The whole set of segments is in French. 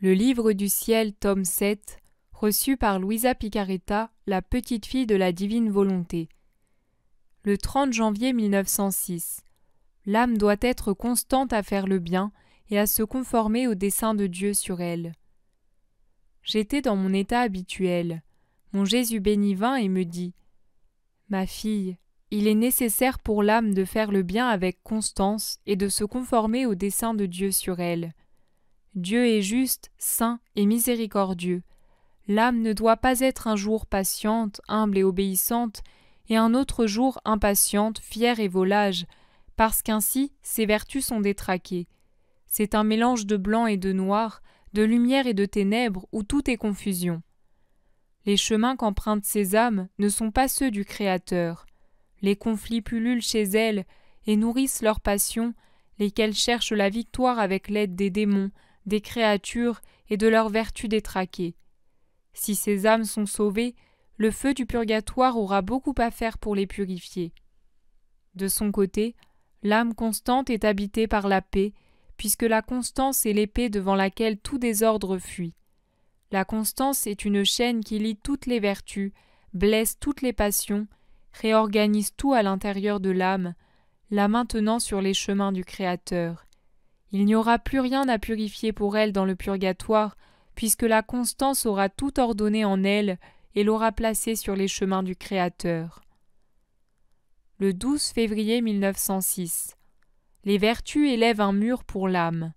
Le livre du ciel, tome 7, reçu par Louisa Picaretta, la petite fille de la divine volonté. Le 30 janvier 1906. L'âme doit être constante à faire le bien et à se conformer au dessein de Dieu sur elle. J'étais dans mon état habituel. Mon Jésus béni vint et me dit Ma fille, il est nécessaire pour l'âme de faire le bien avec constance et de se conformer au dessein de Dieu sur elle. Dieu est juste, saint et miséricordieux. L'âme ne doit pas être un jour patiente, humble et obéissante, et un autre jour impatiente, fière et volage, parce qu'ainsi ses vertus sont détraquées. C'est un mélange de blanc et de noir, de lumière et de ténèbres où tout est confusion. Les chemins qu'empruntent ces âmes ne sont pas ceux du Créateur. Les conflits pullulent chez elles et nourrissent leurs passions, lesquelles cherchent la victoire avec l'aide des démons, des créatures et de leurs vertus détraquées. Si ces âmes sont sauvées, le feu du purgatoire aura beaucoup à faire pour les purifier. De son côté, l'âme constante est habitée par la paix, puisque la constance est l'épée devant laquelle tout désordre fuit. La constance est une chaîne qui lie toutes les vertus, blesse toutes les passions, réorganise tout à l'intérieur de l'âme, la maintenant sur les chemins du Créateur. Il n'y aura plus rien à purifier pour elle dans le purgatoire, puisque la constance aura tout ordonné en elle et l'aura placée sur les chemins du Créateur. Le 12 février 1906. Les vertus élèvent un mur pour l'âme.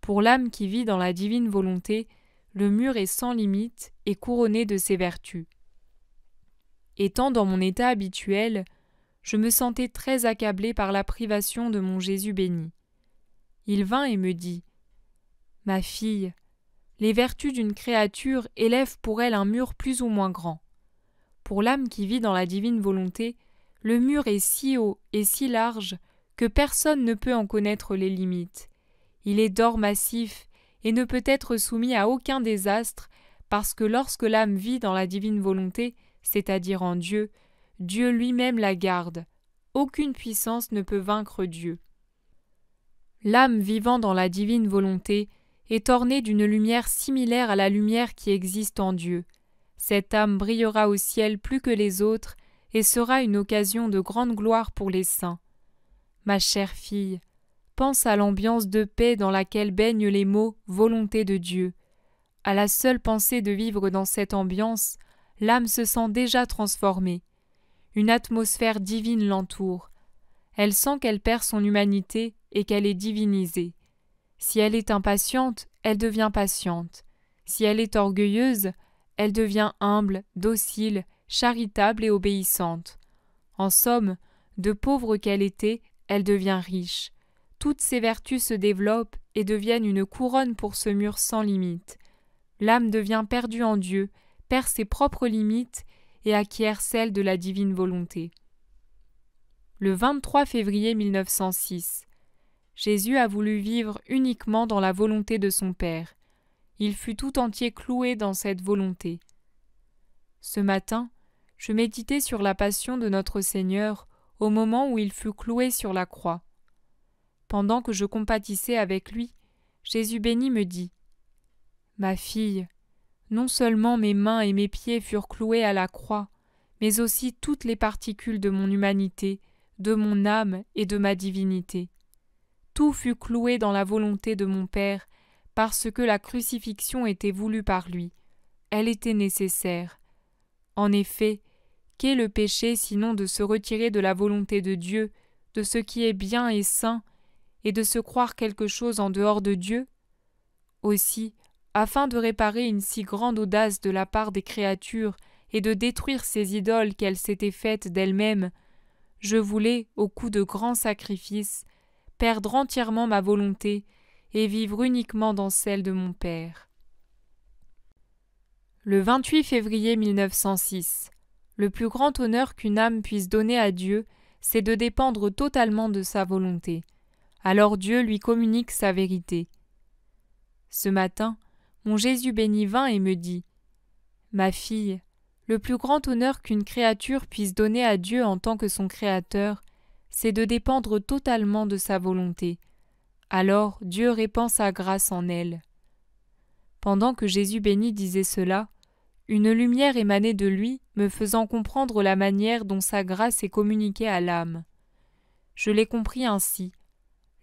Pour l'âme qui vit dans la divine volonté, le mur est sans limite et couronné de ses vertus. Étant dans mon état habituel, je me sentais très accablé par la privation de mon Jésus béni. Il vint et me dit Ma fille, les vertus d'une créature élèvent pour elle un mur plus ou moins grand. Pour l'âme qui vit dans la divine volonté, le mur est si haut et si large que personne ne peut en connaître les limites. Il est d'or massif et ne peut être soumis à aucun désastre, parce que lorsque l'âme vit dans la divine volonté, c'est-à-dire en Dieu, Dieu lui-même la garde. Aucune puissance ne peut vaincre Dieu. L'âme vivant dans la divine volonté est ornée d'une lumière similaire à la lumière qui existe en Dieu. Cette âme brillera au ciel plus que les autres et sera une occasion de grande gloire pour les saints. Ma chère fille, pense à l'ambiance de paix dans laquelle baignent les mots volonté de Dieu. À la seule pensée de vivre dans cette ambiance, l'âme se sent déjà transformée. Une atmosphère divine l'entoure. Elle sent qu'elle perd son humanité et qu'elle est divinisée. Si elle est impatiente, elle devient patiente. Si elle est orgueilleuse, elle devient humble, docile, charitable et obéissante. En somme, de pauvre qu'elle était, elle devient riche. Toutes ses vertus se développent et deviennent une couronne pour ce mur sans limite. L'âme devient perdue en Dieu, perd ses propres limites et acquiert celles de la divine volonté. Le 23 février 1906, Jésus a voulu vivre uniquement dans la volonté de son Père. Il fut tout entier cloué dans cette volonté. Ce matin, je méditais sur la passion de notre Seigneur au moment où il fut cloué sur la croix. Pendant que je compatissais avec lui, Jésus béni me dit Ma fille, non seulement mes mains et mes pieds furent cloués à la croix, mais aussi toutes les particules de mon humanité, de mon âme et de ma divinité. Tout fut cloué dans la volonté de mon Père, parce que la crucifixion était voulue par lui. Elle était nécessaire. En effet, qu'est le péché sinon de se retirer de la volonté de Dieu, de ce qui est bien et saint, et de se croire quelque chose en dehors de Dieu Aussi, afin de réparer une si grande audace de la part des créatures et de détruire ces idoles qu'elles s'étaient faites d'elles-mêmes, je voulais, au coup de grands sacrifices, perdre entièrement ma volonté et vivre uniquement dans celle de mon Père. Le 28 février 1906. Le plus grand honneur qu'une âme puisse donner à Dieu, c'est de dépendre totalement de sa volonté. Alors Dieu lui communique sa vérité. Ce matin, mon Jésus béni vint et me dit Ma fille, le plus grand honneur qu'une créature puisse donner à Dieu en tant que son Créateur, c'est de dépendre totalement de sa volonté. Alors Dieu répand sa grâce en elle. Pendant que Jésus béni disait cela, une lumière émanait de lui, me faisant comprendre la manière dont sa grâce est communiquée à l'âme. Je l'ai compris ainsi.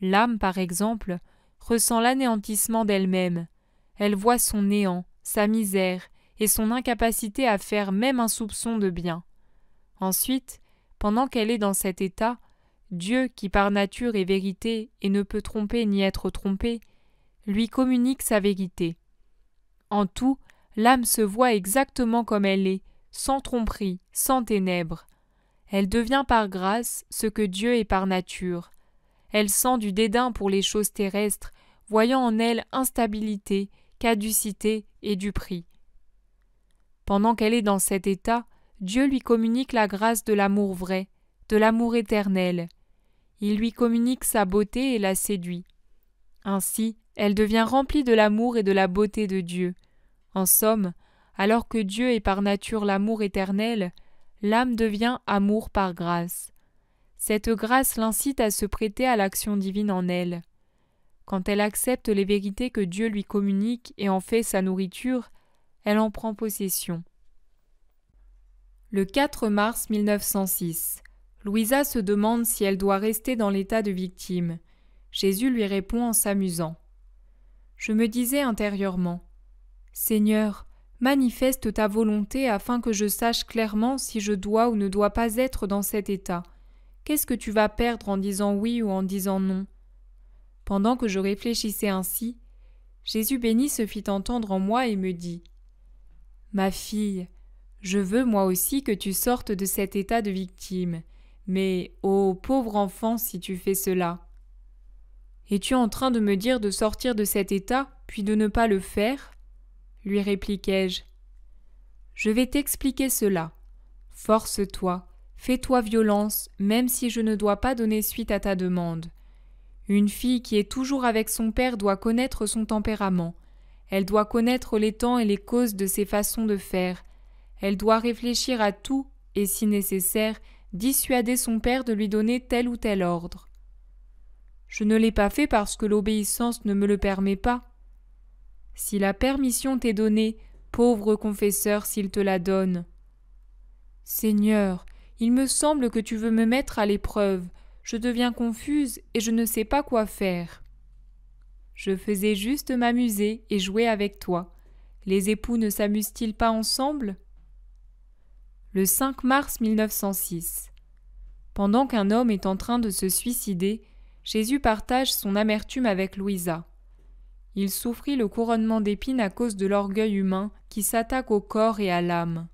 L'âme, par exemple, ressent l'anéantissement d'elle-même. Elle voit son néant, sa misère et son incapacité à faire même un soupçon de bien. Ensuite, pendant qu'elle est dans cet état, Dieu qui par nature est vérité et ne peut tromper ni être trompé, lui communique sa vérité. En tout, l'âme se voit exactement comme elle est, sans tromperie, sans ténèbres. Elle devient par grâce ce que Dieu est par nature. Elle sent du dédain pour les choses terrestres, voyant en elle instabilité, caducité et du prix. Pendant qu'elle est dans cet état, Dieu lui communique la grâce de l'amour vrai, de l'amour éternel il lui communique sa beauté et la séduit. Ainsi, elle devient remplie de l'amour et de la beauté de Dieu. En somme, alors que Dieu est par nature l'amour éternel, l'âme devient amour par grâce. Cette grâce l'incite à se prêter à l'action divine en elle. Quand elle accepte les vérités que Dieu lui communique et en fait sa nourriture, elle en prend possession. Le 4 mars 1906 Louisa se demande si elle doit rester dans l'état de victime. Jésus lui répond en s'amusant. Je me disais intérieurement Seigneur, manifeste ta volonté afin que je sache clairement si je dois ou ne dois pas être dans cet état. Qu'est-ce que tu vas perdre en disant oui ou en disant non Pendant que je réfléchissais ainsi, Jésus béni se fit entendre en moi et me dit Ma fille, je veux moi aussi que tu sortes de cet état de victime mais ô pauvre enfant si tu fais cela. Es-tu en train de me dire de sortir de cet état, puis de ne pas le faire lui répliquai-je. Je vais t'expliquer cela. Force-toi, fais-toi violence, même si je ne dois pas donner suite à ta demande. Une fille qui est toujours avec son père doit connaître son tempérament. Elle doit connaître les temps et les causes de ses façons de faire. Elle doit réfléchir à tout et, si nécessaire, dissuader son père de lui donner tel ou tel ordre. Je ne l'ai pas fait parce que l'obéissance ne me le permet pas. Si la permission t'est donnée, pauvre confesseur s'il te la donne. Seigneur, il me semble que tu veux me mettre à l'épreuve, je deviens confuse et je ne sais pas quoi faire. Je faisais juste m'amuser et jouer avec toi. Les époux ne s'amusent-ils pas ensemble le 5 mars 1906. Pendant qu'un homme est en train de se suicider, Jésus partage son amertume avec Louisa. Il souffrit le couronnement d'épines à cause de l'orgueil humain qui s'attaque au corps et à l'âme.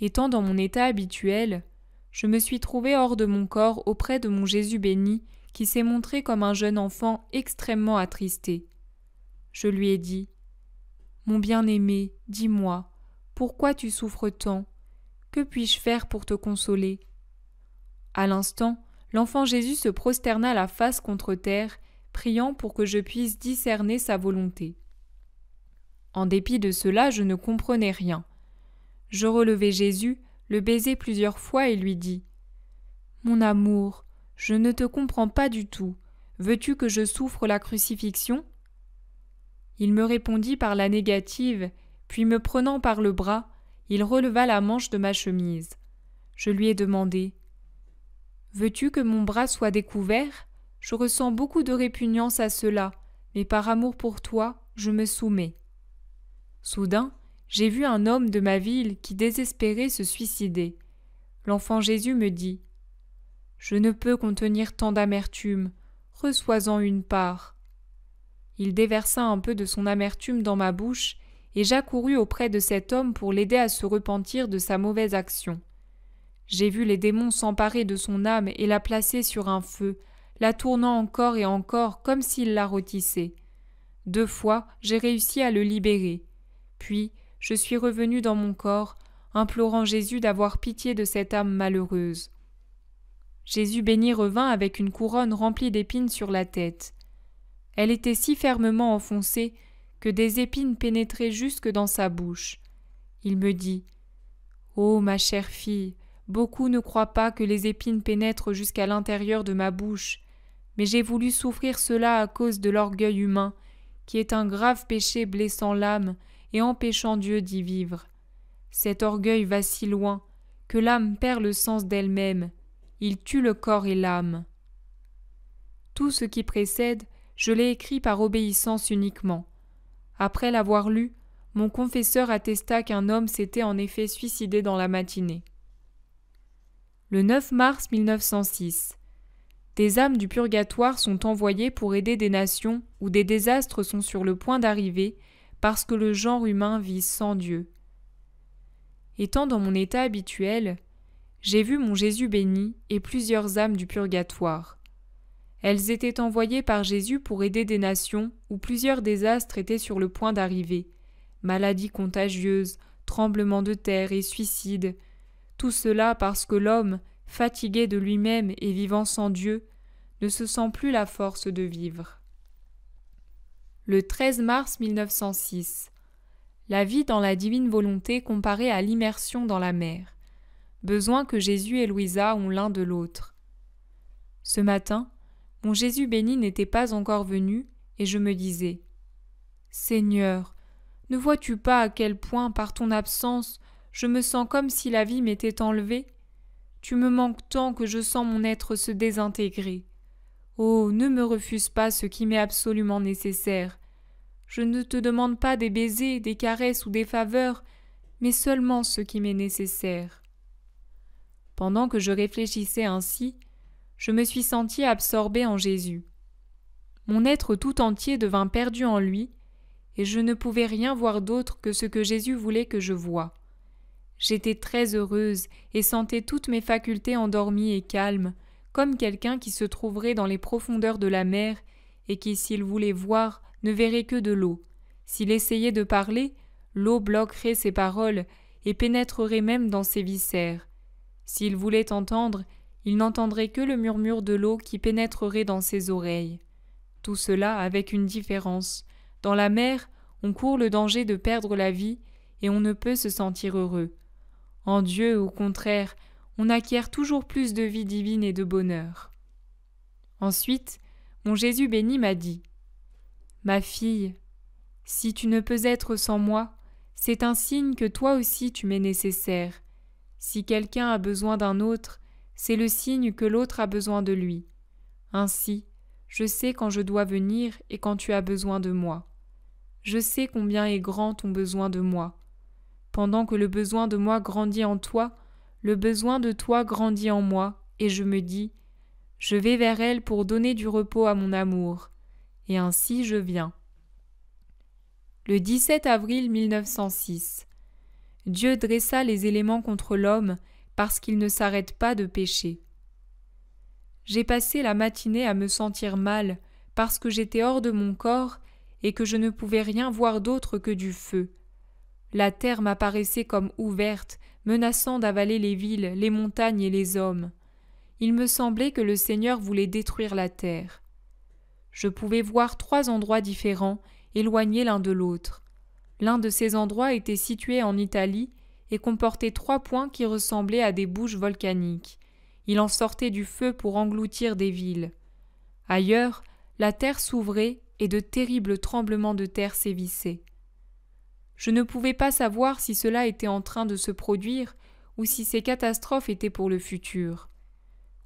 Étant dans mon état habituel, je me suis trouvé hors de mon corps auprès de mon Jésus béni qui s'est montré comme un jeune enfant extrêmement attristé. Je lui ai dit Mon bien-aimé, dis-moi, pourquoi tu souffres tant Que puis-je faire pour te consoler À l'instant, l'enfant Jésus se prosterna la face contre terre, priant pour que je puisse discerner sa volonté. En dépit de cela, je ne comprenais rien. Je relevai Jésus, le baisai plusieurs fois et lui dis Mon amour, je ne te comprends pas du tout. Veux-tu que je souffre la crucifixion Il me répondit par la négative puis me prenant par le bras, il releva la manche de ma chemise. Je lui ai demandé Veux-tu que mon bras soit découvert Je ressens beaucoup de répugnance à cela, mais par amour pour toi, je me soumets. Soudain, j'ai vu un homme de ma ville qui désespérait se suicider. L'enfant Jésus me dit Je ne peux contenir tant d'amertume, reçois-en une part. Il déversa un peu de son amertume dans ma bouche et j'accourus auprès de cet homme pour l'aider à se repentir de sa mauvaise action. J'ai vu les démons s'emparer de son âme et la placer sur un feu, la tournant encore et encore comme s'il la rôtissait. Deux fois j'ai réussi à le libérer. Puis je suis revenu dans mon corps, implorant Jésus d'avoir pitié de cette âme malheureuse. Jésus béni revint avec une couronne remplie d'épines sur la tête. Elle était si fermement enfoncée que des épines pénétraient jusque dans sa bouche. Il me dit Oh, ma chère fille, beaucoup ne croient pas que les épines pénètrent jusqu'à l'intérieur de ma bouche, mais j'ai voulu souffrir cela à cause de l'orgueil humain, qui est un grave péché blessant l'âme et empêchant Dieu d'y vivre. Cet orgueil va si loin que l'âme perd le sens d'elle-même, il tue le corps et l'âme. Tout ce qui précède, je l'ai écrit par obéissance uniquement. Après l'avoir lu, mon confesseur attesta qu'un homme s'était en effet suicidé dans la matinée. Le 9 mars 1906, des âmes du purgatoire sont envoyées pour aider des nations où des désastres sont sur le point d'arriver parce que le genre humain vit sans Dieu. Étant dans mon état habituel, j'ai vu mon Jésus béni et plusieurs âmes du purgatoire. Elles étaient envoyées par Jésus pour aider des nations où plusieurs désastres étaient sur le point d'arriver maladies contagieuses, tremblements de terre et suicides. Tout cela parce que l'homme, fatigué de lui-même et vivant sans Dieu, ne se sent plus la force de vivre. Le 13 mars 1906. La vie dans la divine volonté comparée à l'immersion dans la mer. Besoin que Jésus et Louisa ont l'un de l'autre. Ce matin, mon Jésus béni n'était pas encore venu, et je me disais Seigneur, ne vois-tu pas à quel point, par ton absence, je me sens comme si la vie m'était enlevée Tu me manques tant que je sens mon être se désintégrer. Oh, ne me refuse pas ce qui m'est absolument nécessaire. Je ne te demande pas des baisers, des caresses ou des faveurs, mais seulement ce qui m'est nécessaire. Pendant que je réfléchissais ainsi, je me suis sentie absorbée en Jésus. Mon être tout entier devint perdu en lui, et je ne pouvais rien voir d'autre que ce que Jésus voulait que je voie. J'étais très heureuse et sentais toutes mes facultés endormies et calmes, comme quelqu'un qui se trouverait dans les profondeurs de la mer et qui, s'il voulait voir, ne verrait que de l'eau. S'il essayait de parler, l'eau bloquerait ses paroles et pénétrerait même dans ses viscères. S'il voulait entendre, il n'entendrait que le murmure de l'eau qui pénétrerait dans ses oreilles. Tout cela avec une différence. Dans la mer, on court le danger de perdre la vie et on ne peut se sentir heureux. En Dieu, au contraire, on acquiert toujours plus de vie divine et de bonheur. Ensuite, mon Jésus béni m'a dit Ma fille, si tu ne peux être sans moi, c'est un signe que toi aussi tu m'es nécessaire. Si quelqu'un a besoin d'un autre, c'est le signe que l'autre a besoin de lui. Ainsi, je sais quand je dois venir et quand tu as besoin de moi. Je sais combien est grand ton besoin de moi. Pendant que le besoin de moi grandit en toi, le besoin de toi grandit en moi, et je me dis, je vais vers elle pour donner du repos à mon amour, et ainsi je viens. Le 17 avril 1906. Dieu dressa les éléments contre l'homme parce qu'il ne s'arrête pas de pécher. J'ai passé la matinée à me sentir mal, parce que j'étais hors de mon corps et que je ne pouvais rien voir d'autre que du feu. La terre m'apparaissait comme ouverte, menaçant d'avaler les villes, les montagnes et les hommes. Il me semblait que le Seigneur voulait détruire la terre. Je pouvais voir trois endroits différents, éloignés l'un de l'autre. L'un de ces endroits était situé en Italie et comportait trois points qui ressemblaient à des bouches volcaniques. Il en sortait du feu pour engloutir des villes. Ailleurs, la terre s'ouvrait et de terribles tremblements de terre sévissaient. Je ne pouvais pas savoir si cela était en train de se produire ou si ces catastrophes étaient pour le futur.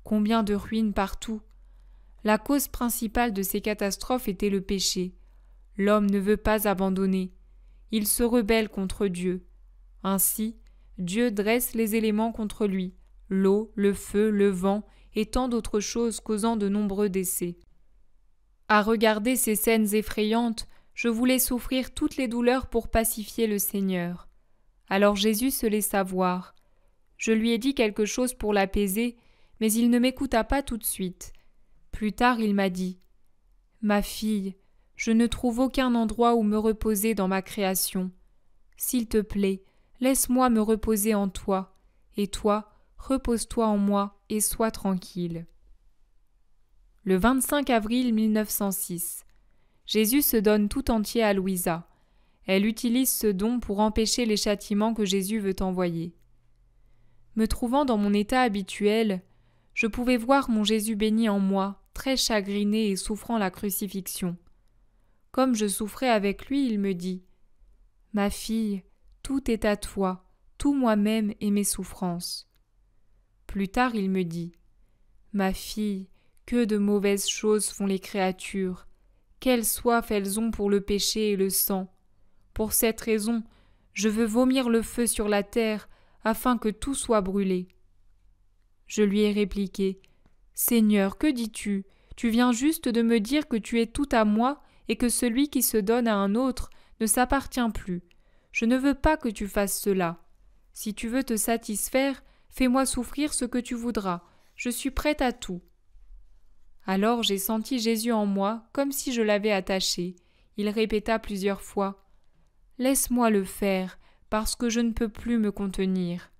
Combien de ruines partout. La cause principale de ces catastrophes était le péché. L'homme ne veut pas abandonner. Il se rebelle contre Dieu. Ainsi, Dieu dresse les éléments contre lui, l'eau, le feu, le vent et tant d'autres choses causant de nombreux décès. À regarder ces scènes effrayantes, je voulais souffrir toutes les douleurs pour pacifier le Seigneur. Alors Jésus se laissa voir. Je lui ai dit quelque chose pour l'apaiser, mais il ne m'écouta pas tout de suite. Plus tard il m'a dit. Ma fille, je ne trouve aucun endroit où me reposer dans ma création. S'il te plaît, Laisse-moi me reposer en toi, et toi, repose-toi en moi et sois tranquille. Le 25 avril 1906, Jésus se donne tout entier à Louisa. Elle utilise ce don pour empêcher les châtiments que Jésus veut envoyer. Me trouvant dans mon état habituel, je pouvais voir mon Jésus béni en moi, très chagriné et souffrant la crucifixion. Comme je souffrais avec lui, il me dit Ma fille, tout est à toi, tout moi-même et mes souffrances. Plus tard il me dit Ma fille, que de mauvaises choses font les créatures, quelle soif elles ont pour le péché et le sang. Pour cette raison, je veux vomir le feu sur la terre, afin que tout soit brûlé. Je lui ai répliqué Seigneur, que dis-tu Tu viens juste de me dire que tu es tout à moi et que celui qui se donne à un autre ne s'appartient plus. Je ne veux pas que tu fasses cela. Si tu veux te satisfaire, fais-moi souffrir ce que tu voudras. Je suis prête à tout. Alors j'ai senti Jésus en moi comme si je l'avais attaché. Il répéta plusieurs fois Laisse-moi le faire, parce que je ne peux plus me contenir.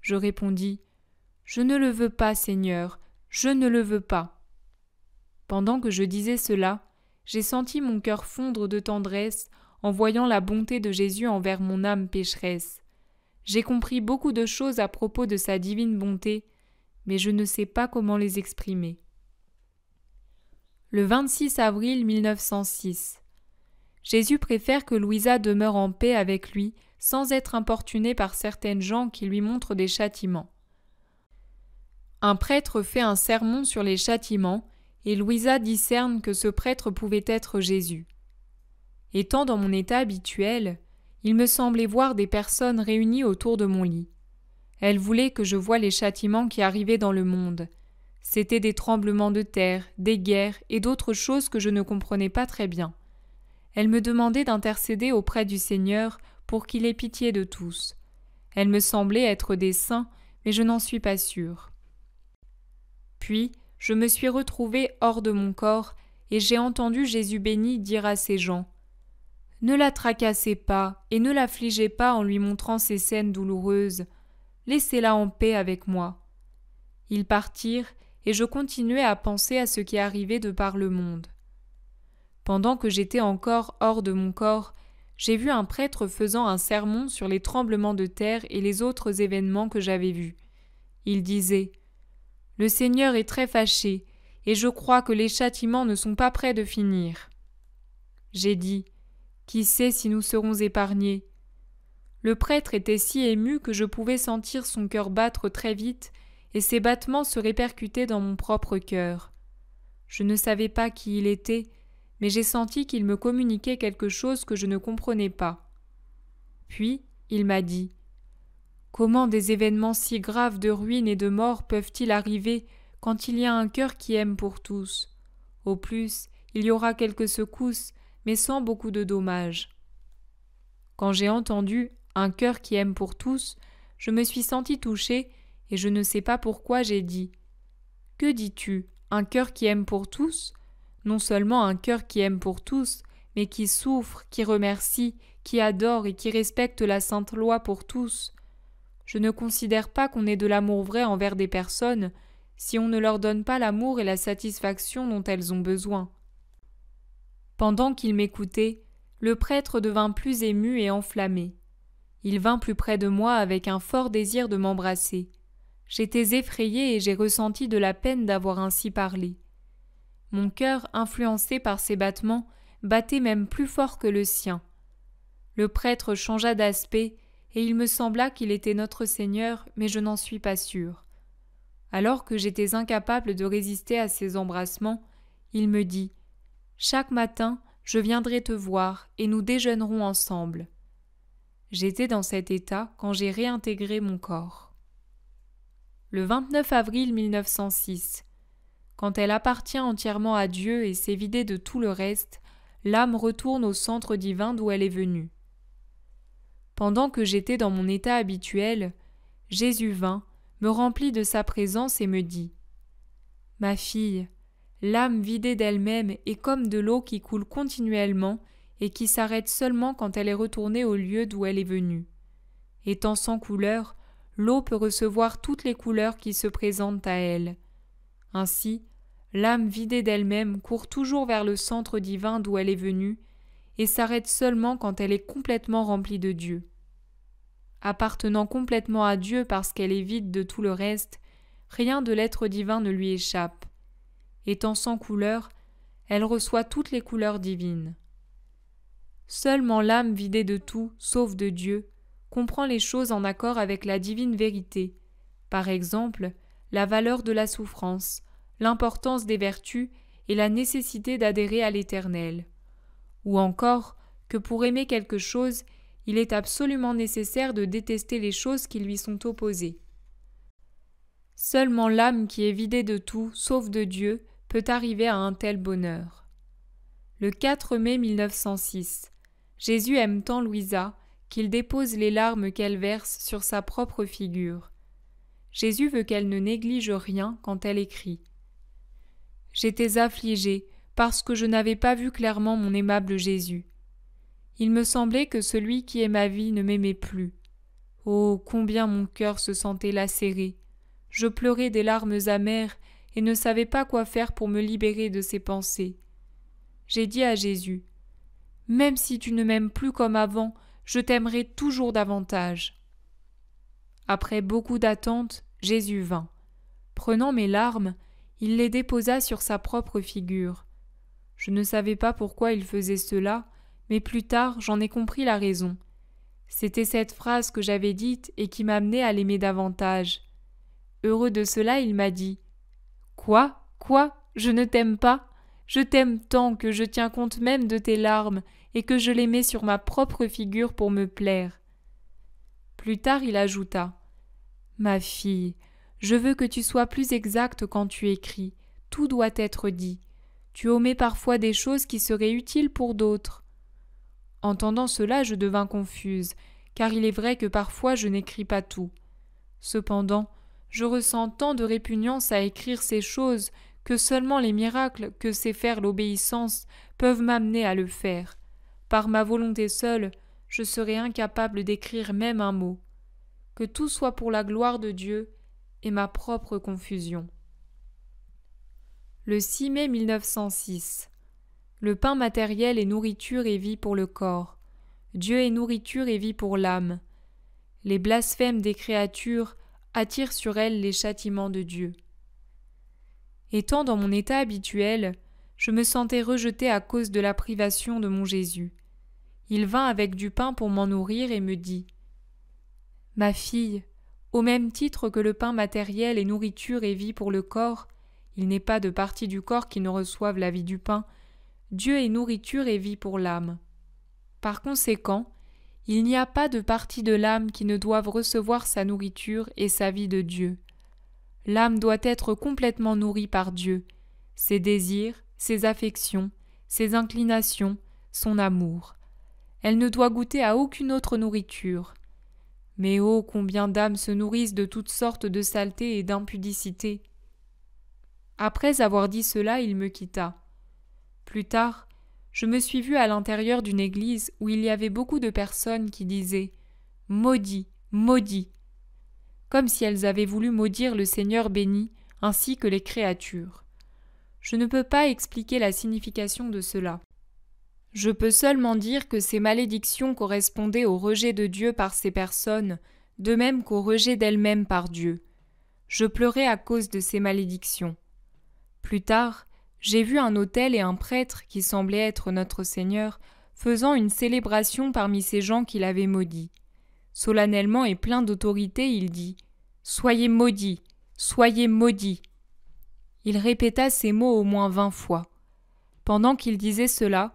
Je répondis Je ne le veux pas, Seigneur, je ne le veux pas. Pendant que je disais cela, j'ai senti mon cœur fondre de tendresse en voyant la bonté de Jésus envers mon âme pécheresse. J'ai compris beaucoup de choses à propos de sa divine bonté, mais je ne sais pas comment les exprimer. Le 26 avril 1906. Jésus préfère que Louisa demeure en paix avec lui sans être importunée par certaines gens qui lui montrent des châtiments. Un prêtre fait un sermon sur les châtiments, et Louisa discerne que ce prêtre pouvait être Jésus. Étant dans mon état habituel, il me semblait voir des personnes réunies autour de mon lit. Elles voulaient que je voie les châtiments qui arrivaient dans le monde. C'étaient des tremblements de terre, des guerres et d'autres choses que je ne comprenais pas très bien. Elles me demandaient d'intercéder auprès du Seigneur pour qu'il ait pitié de tous. Elles me semblaient être des saints, mais je n'en suis pas sûre. Puis, je me suis retrouvée hors de mon corps, et j'ai entendu Jésus béni dire à ces gens ne la tracassez pas et ne l'affligez pas en lui montrant ces scènes douloureuses. Laissez-la en paix avec moi. Ils partirent et je continuai à penser à ce qui arrivait de par le monde. Pendant que j'étais encore hors de mon corps, j'ai vu un prêtre faisant un sermon sur les tremblements de terre et les autres événements que j'avais vus. Il disait Le Seigneur est très fâché, et je crois que les châtiments ne sont pas près de finir. J'ai dit qui sait si nous serons épargnés Le prêtre était si ému que je pouvais sentir son cœur battre très vite et ses battements se répercutaient dans mon propre cœur. Je ne savais pas qui il était, mais j'ai senti qu'il me communiquait quelque chose que je ne comprenais pas. Puis il m'a dit Comment des événements si graves de ruine et de mort peuvent-ils arriver quand il y a un cœur qui aime pour tous Au plus, il y aura quelques secousses, mais sans beaucoup de dommages. Quand j'ai entendu Un cœur qui aime pour tous, je me suis senti touchée et je ne sais pas pourquoi j'ai dit Que dis-tu Un cœur qui aime pour tous Non seulement un cœur qui aime pour tous, mais qui souffre, qui remercie, qui adore et qui respecte la sainte loi pour tous. Je ne considère pas qu'on ait de l'amour vrai envers des personnes si on ne leur donne pas l'amour et la satisfaction dont elles ont besoin. Pendant qu'il m'écoutait, le prêtre devint plus ému et enflammé. Il vint plus près de moi avec un fort désir de m'embrasser. J'étais effrayée et j'ai ressenti de la peine d'avoir ainsi parlé. Mon cœur, influencé par ses battements, battait même plus fort que le sien. Le prêtre changea d'aspect, et il me sembla qu'il était notre Seigneur, mais je n'en suis pas sûre. Alors que j'étais incapable de résister à ses embrassements, il me dit chaque matin, je viendrai te voir et nous déjeunerons ensemble. J'étais dans cet état quand j'ai réintégré mon corps. Le 29 avril 1906, quand elle appartient entièrement à Dieu et s'est vidée de tout le reste, l'âme retourne au centre divin d'où elle est venue. Pendant que j'étais dans mon état habituel, Jésus vint, me remplit de sa présence et me dit Ma fille, l'âme vidée d'elle-même est comme de l'eau qui coule continuellement et qui s'arrête seulement quand elle est retournée au lieu d'où elle est venue. Étant sans couleur, l'eau peut recevoir toutes les couleurs qui se présentent à elle. Ainsi, l'âme vidée d'elle-même court toujours vers le centre divin d'où elle est venue et s'arrête seulement quand elle est complètement remplie de Dieu. Appartenant complètement à Dieu parce qu'elle est vide de tout le reste, rien de l'être divin ne lui échappe. Étant sans couleur, elle reçoit toutes les couleurs divines. Seulement l'âme vidée de tout, sauf de Dieu, comprend les choses en accord avec la divine vérité, par exemple la valeur de la souffrance, l'importance des vertus et la nécessité d'adhérer à l'Éternel, ou encore que pour aimer quelque chose, il est absolument nécessaire de détester les choses qui lui sont opposées. Seulement l'âme qui est vidée de tout, sauf de Dieu, peut arriver à un tel bonheur. Le 4 mai 1906, Jésus aime tant Louisa qu'il dépose les larmes qu'elle verse sur sa propre figure. Jésus veut qu'elle ne néglige rien quand elle écrit. J'étais affligée parce que je n'avais pas vu clairement mon aimable Jésus. Il me semblait que celui qui est ma vie ne m'aimait plus. Oh, combien mon cœur se sentait lacéré. Je pleurais des larmes amères et ne savait pas quoi faire pour me libérer de ces pensées. J'ai dit à Jésus Même si tu ne m'aimes plus comme avant, je t'aimerai toujours davantage. Après beaucoup d'attentes, Jésus vint. Prenant mes larmes, il les déposa sur sa propre figure. Je ne savais pas pourquoi il faisait cela, mais plus tard j'en ai compris la raison. C'était cette phrase que j'avais dite et qui m'amenait à l'aimer davantage. Heureux de cela, il m'a dit Quoi Quoi Je ne t'aime pas Je t'aime tant que je tiens compte même de tes larmes et que je les mets sur ma propre figure pour me plaire. Plus tard il ajouta. Ma fille, je veux que tu sois plus exacte quand tu écris. Tout doit être dit. Tu omets parfois des choses qui seraient utiles pour d'autres. Entendant cela, je devins confuse, car il est vrai que parfois je n'écris pas tout. Cependant, je ressens tant de répugnance à écrire ces choses que seulement les miracles que sait faire l'obéissance peuvent m'amener à le faire. Par ma volonté seule, je serai incapable d'écrire même un mot. Que tout soit pour la gloire de Dieu et ma propre confusion. Le 6 mai 1906. Le pain matériel est nourriture et vie pour le corps. Dieu est nourriture et vie pour l'âme. Les blasphèmes des créatures attire sur elle les châtiments de Dieu. Étant dans mon état habituel, je me sentais rejetée à cause de la privation de mon Jésus. Il vint avec du pain pour m'en nourrir et me dit Ma fille, au même titre que le pain matériel est nourriture et vie pour le corps, il n'est pas de partie du corps qui ne reçoive la vie du pain. Dieu est nourriture et vie pour l'âme. Par conséquent, il n'y a pas de partie de l'âme qui ne doive recevoir sa nourriture et sa vie de Dieu. L'âme doit être complètement nourrie par Dieu, ses désirs, ses affections, ses inclinations, son amour. Elle ne doit goûter à aucune autre nourriture. Mais ô combien d'âmes se nourrissent de toutes sortes de saletés et d'impudicité !» Après avoir dit cela, il me quitta. Plus tard, je me suis vue à l'intérieur d'une église où il y avait beaucoup de personnes qui disaient Maudit, maudit comme si elles avaient voulu maudire le Seigneur béni ainsi que les créatures. Je ne peux pas expliquer la signification de cela. Je peux seulement dire que ces malédictions correspondaient au rejet de Dieu par ces personnes, de même qu'au rejet d'elles-mêmes par Dieu. Je pleurais à cause de ces malédictions. Plus tard, j'ai vu un hôtel et un prêtre qui semblait être notre Seigneur faisant une célébration parmi ces gens qu'il avait maudits. Solennellement et plein d'autorité, il dit Soyez maudits, soyez maudits. Il répéta ces mots au moins vingt fois. Pendant qu'il disait cela,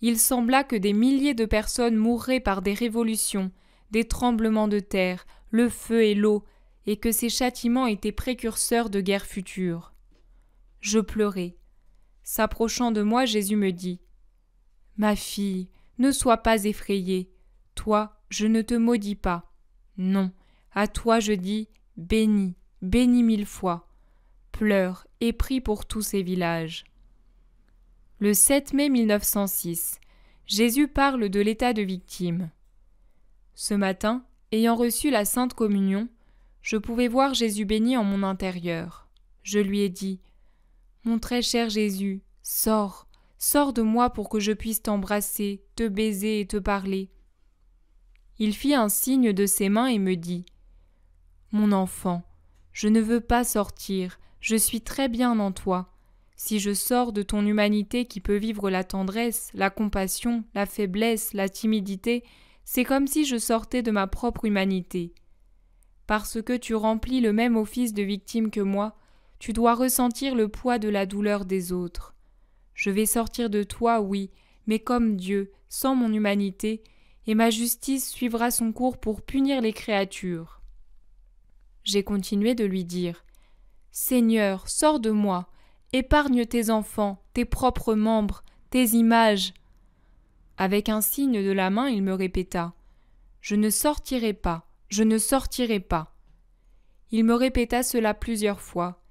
il sembla que des milliers de personnes mourraient par des révolutions, des tremblements de terre, le feu et l'eau, et que ces châtiments étaient précurseurs de guerres futures. Je pleurais. S'approchant de moi, Jésus me dit Ma fille, ne sois pas effrayée. Toi, je ne te maudis pas. Non, à toi je dis béni, béni mille fois. Pleure et prie pour tous ces villages. Le 7 mai 1906, Jésus parle de l'état de victime. Ce matin, ayant reçu la Sainte Communion, je pouvais voir Jésus béni en mon intérieur. Je lui ai dit mon très cher Jésus, sors, sors de moi pour que je puisse t'embrasser, te baiser et te parler. Il fit un signe de ses mains et me dit Mon enfant, je ne veux pas sortir, je suis très bien en toi. Si je sors de ton humanité qui peut vivre la tendresse, la compassion, la faiblesse, la timidité, c'est comme si je sortais de ma propre humanité. Parce que tu remplis le même office de victime que moi, tu dois ressentir le poids de la douleur des autres. Je vais sortir de toi, oui, mais comme Dieu, sans mon humanité, et ma justice suivra son cours pour punir les créatures. J'ai continué de lui dire Seigneur, sors de moi, épargne tes enfants, tes propres membres, tes images. Avec un signe de la main, il me répéta Je ne sortirai pas, je ne sortirai pas. Il me répéta cela plusieurs fois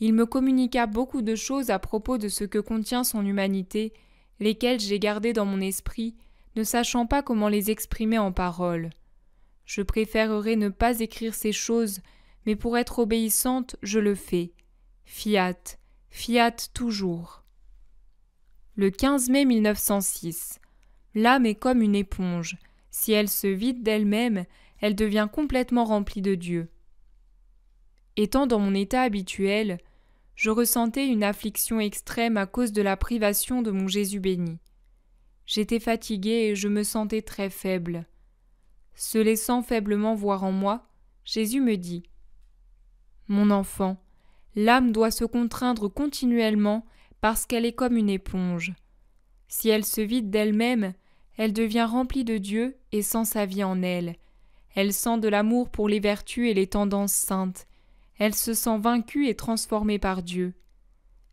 il me communiqua beaucoup de choses à propos de ce que contient son humanité, lesquelles j'ai gardées dans mon esprit, ne sachant pas comment les exprimer en paroles. Je préférerais ne pas écrire ces choses, mais pour être obéissante, je le fais. Fiat, fiat toujours. Le 15 mai 1906. L'âme est comme une éponge. Si elle se vide d'elle-même, elle devient complètement remplie de Dieu. Étant dans mon état habituel, je ressentais une affliction extrême à cause de la privation de mon Jésus béni. J'étais fatigué et je me sentais très faible. Se laissant faiblement voir en moi, Jésus me dit Mon enfant, l'âme doit se contraindre continuellement parce qu'elle est comme une éponge. Si elle se vide d'elle-même, elle devient remplie de Dieu et sent sa vie en elle. Elle sent de l'amour pour les vertus et les tendances saintes elle se sent vaincue et transformée par Dieu.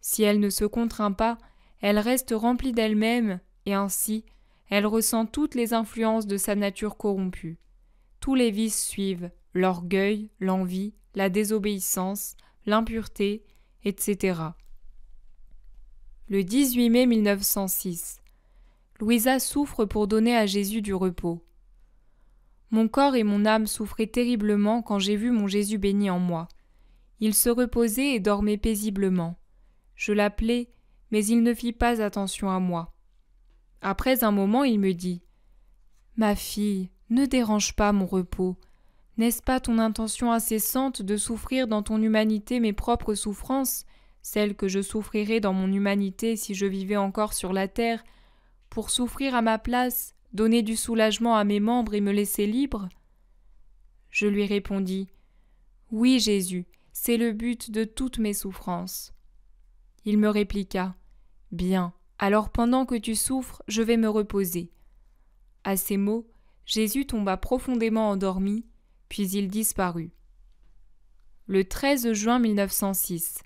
Si elle ne se contraint pas, elle reste remplie d'elle-même, et ainsi, elle ressent toutes les influences de sa nature corrompue. Tous les vices suivent, l'orgueil, l'envie, la désobéissance, l'impureté, etc. Le 18 mai 1906. Louisa souffre pour donner à Jésus du repos. Mon corps et mon âme souffraient terriblement quand j'ai vu mon Jésus béni en moi. Il se reposait et dormait paisiblement. Je l'appelai, mais il ne fit pas attention à moi. Après un moment, il me dit Ma fille, ne dérange pas mon repos. N'est-ce pas ton intention incessante de souffrir dans ton humanité mes propres souffrances, celles que je souffrirais dans mon humanité si je vivais encore sur la terre, pour souffrir à ma place, donner du soulagement à mes membres et me laisser libre Je lui répondis Oui, Jésus, c'est le but de toutes mes souffrances. Il me répliqua. Bien, alors pendant que tu souffres, je vais me reposer. À ces mots, Jésus tomba profondément endormi, puis il disparut. Le 13 juin 1906,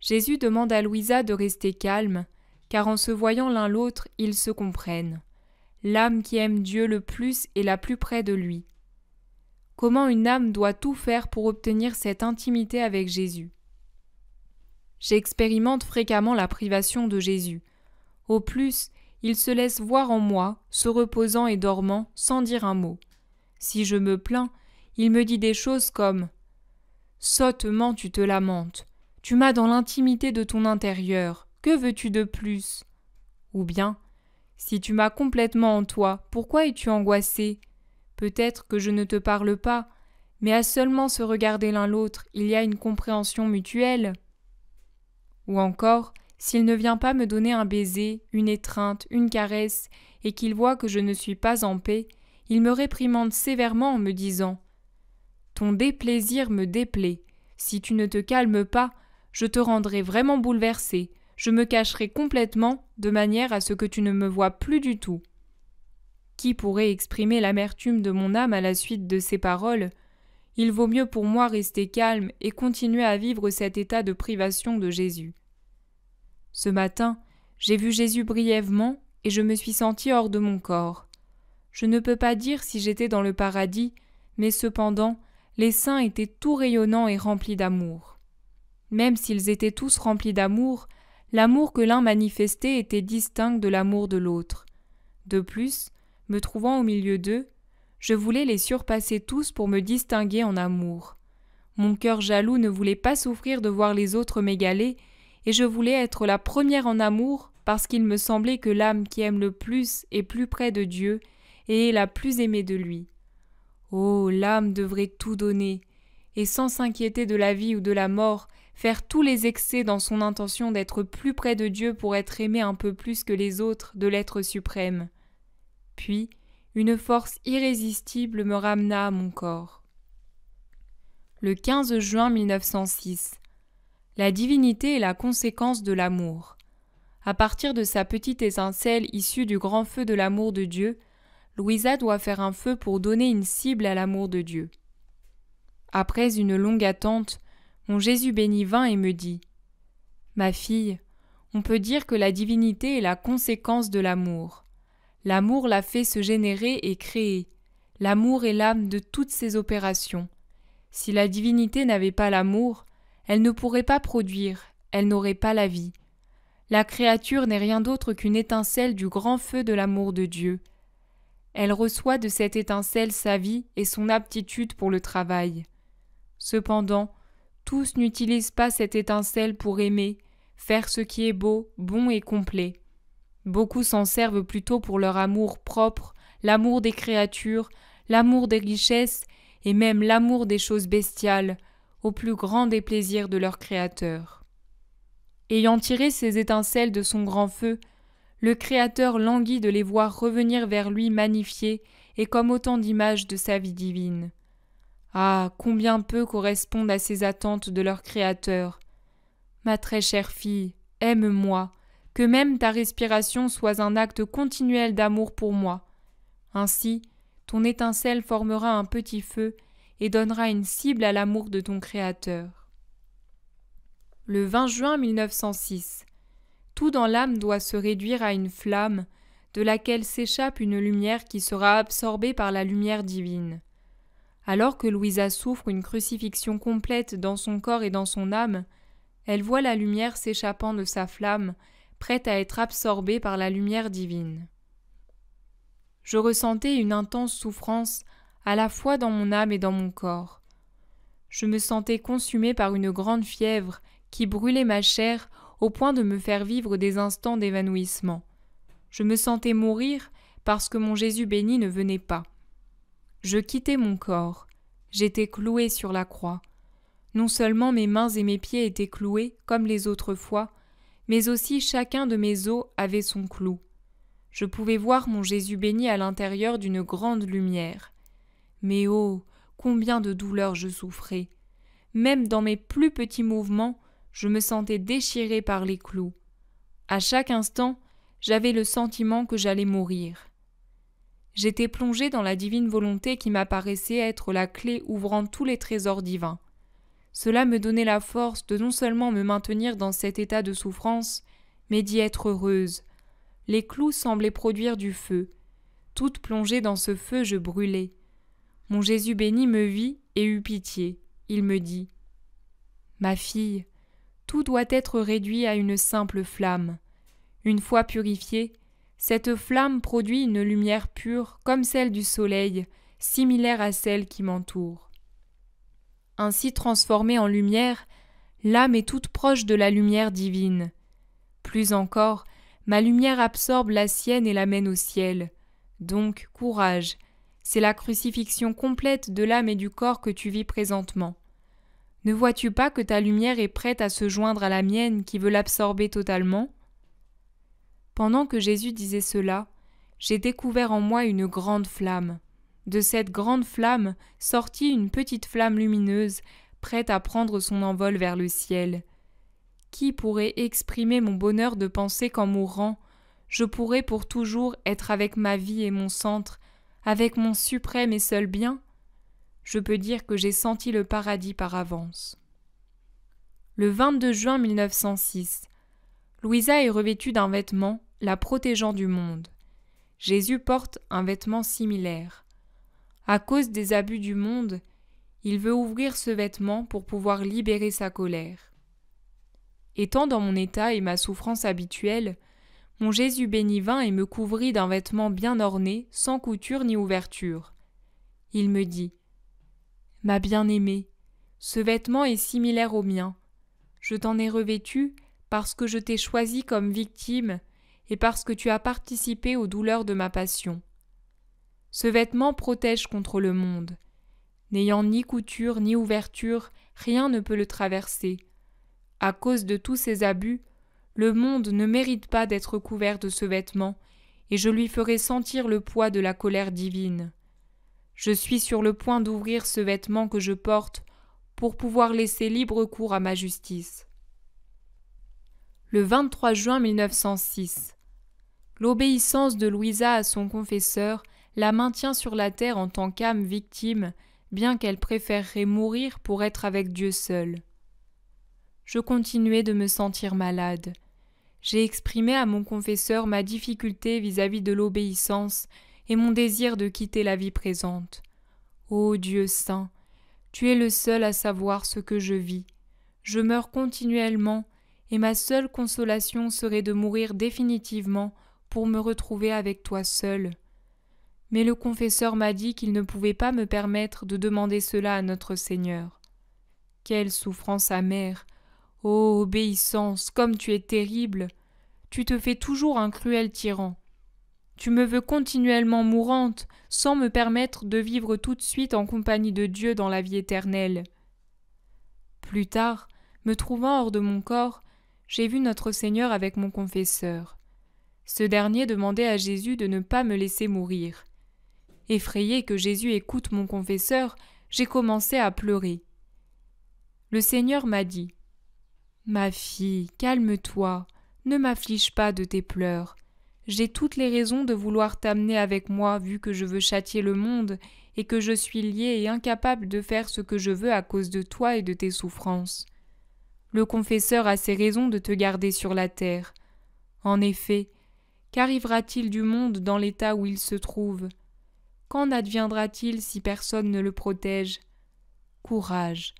Jésus demande à Louisa de rester calme, car en se voyant l'un l'autre, ils se comprennent. L'âme qui aime Dieu le plus est la plus près de lui comment une âme doit tout faire pour obtenir cette intimité avec Jésus. J'expérimente fréquemment la privation de Jésus. Au plus, il se laisse voir en moi, se reposant et dormant, sans dire un mot. Si je me plains, il me dit des choses comme Sottement tu te lamentes, tu m'as dans l'intimité de ton intérieur, que veux-tu de plus ou bien Si tu m'as complètement en toi, pourquoi es-tu angoissé Peut-être que je ne te parle pas, mais à seulement se regarder l'un l'autre, il y a une compréhension mutuelle. Ou encore, s'il ne vient pas me donner un baiser, une étreinte, une caresse, et qu'il voit que je ne suis pas en paix, il me réprimande sévèrement en me disant Ton déplaisir me déplaît. Si tu ne te calmes pas, je te rendrai vraiment bouleversé. Je me cacherai complètement, de manière à ce que tu ne me vois plus du tout. Qui pourrait exprimer l'amertume de mon âme à la suite de ces paroles Il vaut mieux pour moi rester calme et continuer à vivre cet état de privation de Jésus. Ce matin, j'ai vu Jésus brièvement et je me suis senti hors de mon corps. Je ne peux pas dire si j'étais dans le paradis, mais cependant, les saints étaient tout rayonnants et remplis d'amour. Même s'ils étaient tous remplis d'amour, l'amour que l'un manifestait était distinct de l'amour de l'autre. De plus, me trouvant au milieu d'eux, je voulais les surpasser tous pour me distinguer en amour. Mon cœur jaloux ne voulait pas souffrir de voir les autres m'égaler, et je voulais être la première en amour parce qu'il me semblait que l'âme qui aime le plus est plus près de Dieu et est la plus aimée de lui. Oh, l'âme devrait tout donner, et sans s'inquiéter de la vie ou de la mort, faire tous les excès dans son intention d'être plus près de Dieu pour être aimée un peu plus que les autres de l'être suprême. Puis une force irrésistible me ramena à mon corps. Le 15 juin 1906, la divinité est la conséquence de l'amour. À partir de sa petite étincelle issue du grand feu de l'amour de Dieu, Louisa doit faire un feu pour donner une cible à l'amour de Dieu. Après une longue attente, mon Jésus béni vint et me dit Ma fille, on peut dire que la divinité est la conséquence de l'amour. L'amour la fait se générer et créer. L'amour est l'âme de toutes ses opérations. Si la divinité n'avait pas l'amour, elle ne pourrait pas produire, elle n'aurait pas la vie. La créature n'est rien d'autre qu'une étincelle du grand feu de l'amour de Dieu. Elle reçoit de cette étincelle sa vie et son aptitude pour le travail. Cependant, tous n'utilisent pas cette étincelle pour aimer, faire ce qui est beau, bon et complet. Beaucoup s'en servent plutôt pour leur amour propre, l'amour des créatures, l'amour des richesses et même l'amour des choses bestiales, au plus grand des plaisirs de leur Créateur. Ayant tiré ces étincelles de son grand feu, le Créateur languit de les voir revenir vers lui magnifiées et comme autant d'images de sa vie divine. Ah, combien peu correspondent à ces attentes de leur Créateur. Ma très chère fille, aime-moi, que même ta respiration soit un acte continuel d'amour pour moi. Ainsi, ton étincelle formera un petit feu et donnera une cible à l'amour de ton Créateur. Le 20 juin 1906. Tout dans l'âme doit se réduire à une flamme de laquelle s'échappe une lumière qui sera absorbée par la lumière divine. Alors que Louisa souffre une crucifixion complète dans son corps et dans son âme, elle voit la lumière s'échappant de sa flamme prête à être absorbée par la lumière divine. Je ressentais une intense souffrance à la fois dans mon âme et dans mon corps. Je me sentais consumée par une grande fièvre qui brûlait ma chair au point de me faire vivre des instants d'évanouissement. Je me sentais mourir parce que mon Jésus béni ne venait pas. Je quittais mon corps. J'étais clouée sur la croix. Non seulement mes mains et mes pieds étaient cloués, comme les autres fois, mais aussi chacun de mes os avait son clou. Je pouvais voir mon Jésus béni à l'intérieur d'une grande lumière. Mais oh, combien de douleurs je souffrais. Même dans mes plus petits mouvements, je me sentais déchiré par les clous. À chaque instant, j'avais le sentiment que j'allais mourir. J'étais plongé dans la divine volonté qui m'apparaissait être la clé ouvrant tous les trésors divins. Cela me donnait la force de non seulement me maintenir dans cet état de souffrance, mais d'y être heureuse. Les clous semblaient produire du feu. Toute plongée dans ce feu, je brûlais. Mon Jésus béni me vit et eut pitié. Il me dit Ma fille, tout doit être réduit à une simple flamme. Une fois purifiée, cette flamme produit une lumière pure comme celle du soleil, similaire à celle qui m'entoure. Ainsi transformée en lumière, l'âme est toute proche de la lumière divine. Plus encore, ma lumière absorbe la sienne et l'amène au ciel. Donc, courage, c'est la crucifixion complète de l'âme et du corps que tu vis présentement. Ne vois-tu pas que ta lumière est prête à se joindre à la mienne qui veut l'absorber totalement Pendant que Jésus disait cela, j'ai découvert en moi une grande flamme. De cette grande flamme sortit une petite flamme lumineuse, prête à prendre son envol vers le ciel. Qui pourrait exprimer mon bonheur de penser qu'en mourant, je pourrais pour toujours être avec ma vie et mon centre, avec mon suprême et seul bien Je peux dire que j'ai senti le paradis par avance. Le 22 juin 1906, Louisa est revêtue d'un vêtement la protégeant du monde. Jésus porte un vêtement similaire à cause des abus du monde, il veut ouvrir ce vêtement pour pouvoir libérer sa colère. Étant dans mon état et ma souffrance habituelle, mon Jésus béni vint et me couvrit d'un vêtement bien orné, sans couture ni ouverture. Il me dit Ma bien-aimée, ce vêtement est similaire au mien. Je t'en ai revêtu parce que je t'ai choisi comme victime et parce que tu as participé aux douleurs de ma passion. Ce vêtement protège contre le monde. N'ayant ni couture ni ouverture, rien ne peut le traverser. À cause de tous ces abus, le monde ne mérite pas d'être couvert de ce vêtement, et je lui ferai sentir le poids de la colère divine. Je suis sur le point d'ouvrir ce vêtement que je porte pour pouvoir laisser libre cours à ma justice. Le 23 juin 1906. L'obéissance de Louisa à son confesseur la maintient sur la terre en tant qu'âme victime, bien qu'elle préférerait mourir pour être avec Dieu seul. Je continuais de me sentir malade. J'ai exprimé à mon confesseur ma difficulté vis-à-vis de l'obéissance et mon désir de quitter la vie présente. Ô Dieu saint, tu es le seul à savoir ce que je vis. Je meurs continuellement, et ma seule consolation serait de mourir définitivement pour me retrouver avec toi seul mais le confesseur m'a dit qu'il ne pouvait pas me permettre de demander cela à notre Seigneur. Quelle souffrance amère. Ô oh, obéissance, comme tu es terrible. Tu te fais toujours un cruel tyran. Tu me veux continuellement mourante, sans me permettre de vivre tout de suite en compagnie de Dieu dans la vie éternelle. Plus tard, me trouvant hors de mon corps, j'ai vu notre Seigneur avec mon confesseur. Ce dernier demandait à Jésus de ne pas me laisser mourir. Effrayé que Jésus écoute mon confesseur, j'ai commencé à pleurer. Le Seigneur m'a dit Ma fille, calme-toi, ne m'afflige pas de tes pleurs. J'ai toutes les raisons de vouloir t'amener avec moi vu que je veux châtier le monde et que je suis lié et incapable de faire ce que je veux à cause de toi et de tes souffrances. Le confesseur a ses raisons de te garder sur la terre. En effet, qu'arrivera-t-il du monde dans l'état où il se trouve Qu'en adviendra-t-il si personne ne le protège Courage.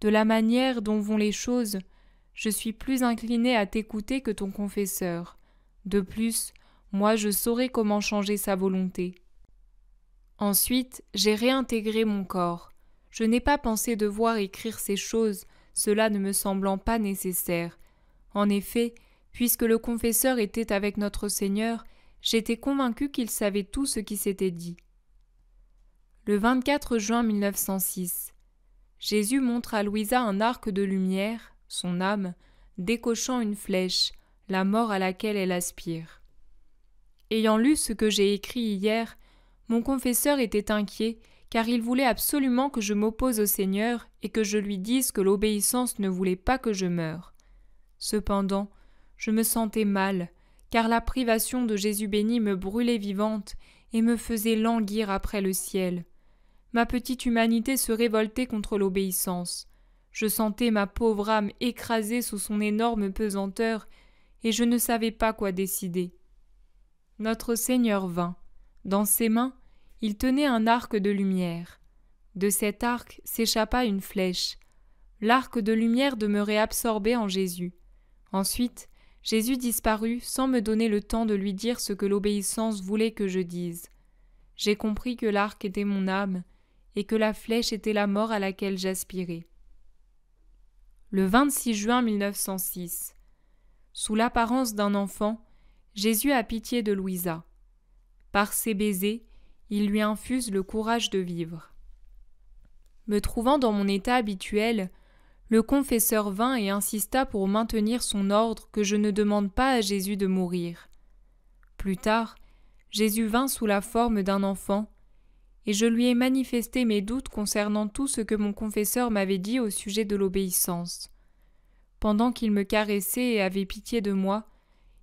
De la manière dont vont les choses, je suis plus incliné à t'écouter que ton confesseur. De plus, moi je saurai comment changer sa volonté. Ensuite, j'ai réintégré mon corps. Je n'ai pas pensé devoir écrire ces choses, cela ne me semblant pas nécessaire. En effet, puisque le confesseur était avec notre Seigneur, j'étais convaincu qu'il savait tout ce qui s'était dit. Le 24 juin 1906, Jésus montre à Louisa un arc de lumière, son âme, décochant une flèche, la mort à laquelle elle aspire. Ayant lu ce que j'ai écrit hier, mon confesseur était inquiet, car il voulait absolument que je m'oppose au Seigneur et que je lui dise que l'obéissance ne voulait pas que je meure. Cependant, je me sentais mal, car la privation de Jésus béni me brûlait vivante et me faisait languir après le ciel ma petite humanité se révoltait contre l'obéissance. Je sentais ma pauvre âme écrasée sous son énorme pesanteur, et je ne savais pas quoi décider. Notre Seigneur vint. Dans ses mains, il tenait un arc de lumière. De cet arc s'échappa une flèche. L'arc de lumière demeurait absorbé en Jésus. Ensuite, Jésus disparut sans me donner le temps de lui dire ce que l'obéissance voulait que je dise. J'ai compris que l'arc était mon âme, et que la flèche était la mort à laquelle j'aspirais. Le 26 juin 1906. Sous l'apparence d'un enfant, Jésus a pitié de Louisa. Par ses baisers, il lui infuse le courage de vivre. Me trouvant dans mon état habituel, le confesseur vint et insista pour maintenir son ordre que je ne demande pas à Jésus de mourir. Plus tard, Jésus vint sous la forme d'un enfant et je lui ai manifesté mes doutes concernant tout ce que mon confesseur m'avait dit au sujet de l'obéissance. Pendant qu'il me caressait et avait pitié de moi,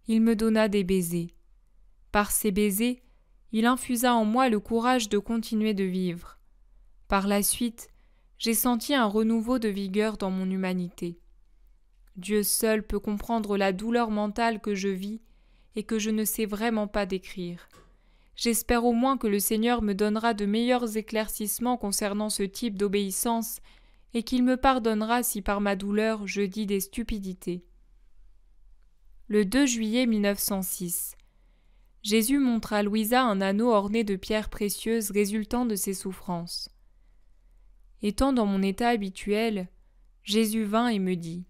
il me donna des baisers. Par ces baisers, il infusa en moi le courage de continuer de vivre. Par la suite, j'ai senti un renouveau de vigueur dans mon humanité. Dieu seul peut comprendre la douleur mentale que je vis et que je ne sais vraiment pas décrire. J'espère au moins que le Seigneur me donnera de meilleurs éclaircissements concernant ce type d'obéissance, et qu'il me pardonnera si par ma douleur je dis des stupidités. Le 2 juillet 1906. Jésus montra à Louisa un anneau orné de pierres précieuses résultant de ses souffrances. Étant dans mon état habituel, Jésus vint et me dit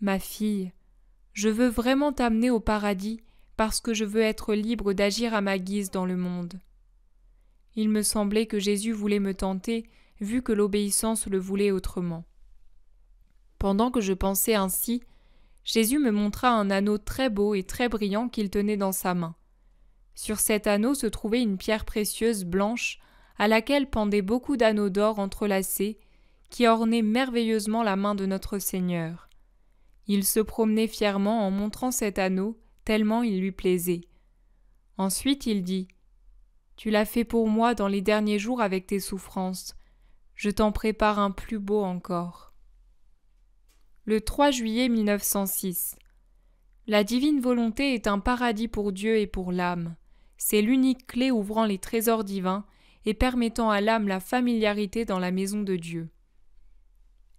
Ma fille, je veux vraiment t'amener au paradis parce que je veux être libre d'agir à ma guise dans le monde. Il me semblait que Jésus voulait me tenter, vu que l'obéissance le voulait autrement. Pendant que je pensais ainsi, Jésus me montra un anneau très beau et très brillant qu'il tenait dans sa main. Sur cet anneau se trouvait une pierre précieuse blanche, à laquelle pendaient beaucoup d'anneaux d'or entrelacés, qui ornaient merveilleusement la main de notre Seigneur. Il se promenait fièrement en montrant cet anneau, tellement il lui plaisait. Ensuite il dit Tu l'as fait pour moi dans les derniers jours avec tes souffrances. Je t'en prépare un plus beau encore. Le 3 juillet 1906. La divine volonté est un paradis pour Dieu et pour l'âme. C'est l'unique clé ouvrant les trésors divins et permettant à l'âme la familiarité dans la maison de Dieu.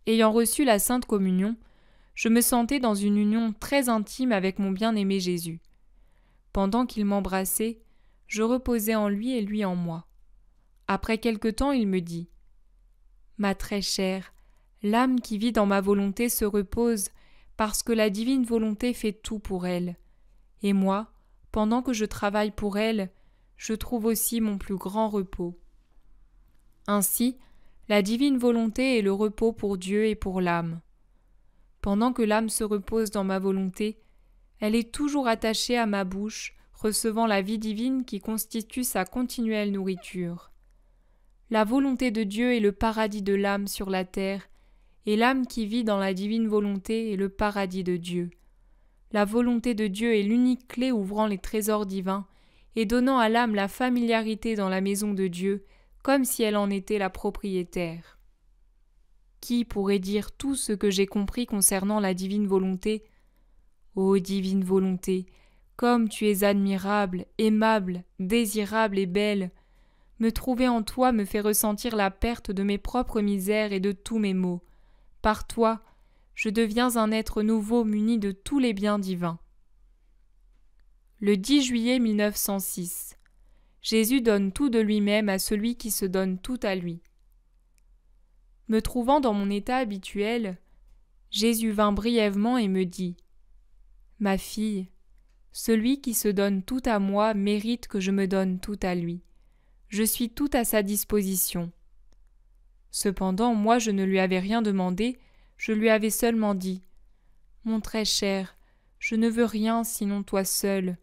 Ayant reçu la Sainte Communion, je me sentais dans une union très intime avec mon bien-aimé Jésus. Pendant qu'il m'embrassait, je reposais en lui et lui en moi. Après quelque temps, il me dit Ma très chère, l'âme qui vit dans ma volonté se repose parce que la divine volonté fait tout pour elle. Et moi, pendant que je travaille pour elle, je trouve aussi mon plus grand repos. Ainsi, la divine volonté est le repos pour Dieu et pour l'âme pendant que l'âme se repose dans ma volonté, elle est toujours attachée à ma bouche, recevant la vie divine qui constitue sa continuelle nourriture. La volonté de Dieu est le paradis de l'âme sur la terre, et l'âme qui vit dans la divine volonté est le paradis de Dieu. La volonté de Dieu est l'unique clé ouvrant les trésors divins et donnant à l'âme la familiarité dans la maison de Dieu, comme si elle en était la propriétaire qui pourrait dire tout ce que j'ai compris concernant la divine volonté Ô divine volonté, comme tu es admirable, aimable, désirable et belle, me trouver en toi me fait ressentir la perte de mes propres misères et de tous mes maux. Par toi, je deviens un être nouveau muni de tous les biens divins. Le 10 juillet 1906, Jésus donne tout de lui-même à celui qui se donne tout à lui. Me trouvant dans mon état habituel, Jésus vint brièvement et me dit Ma fille, celui qui se donne tout à moi mérite que je me donne tout à lui. Je suis tout à sa disposition. Cependant, moi je ne lui avais rien demandé, je lui avais seulement dit Mon très cher, je ne veux rien sinon toi seul.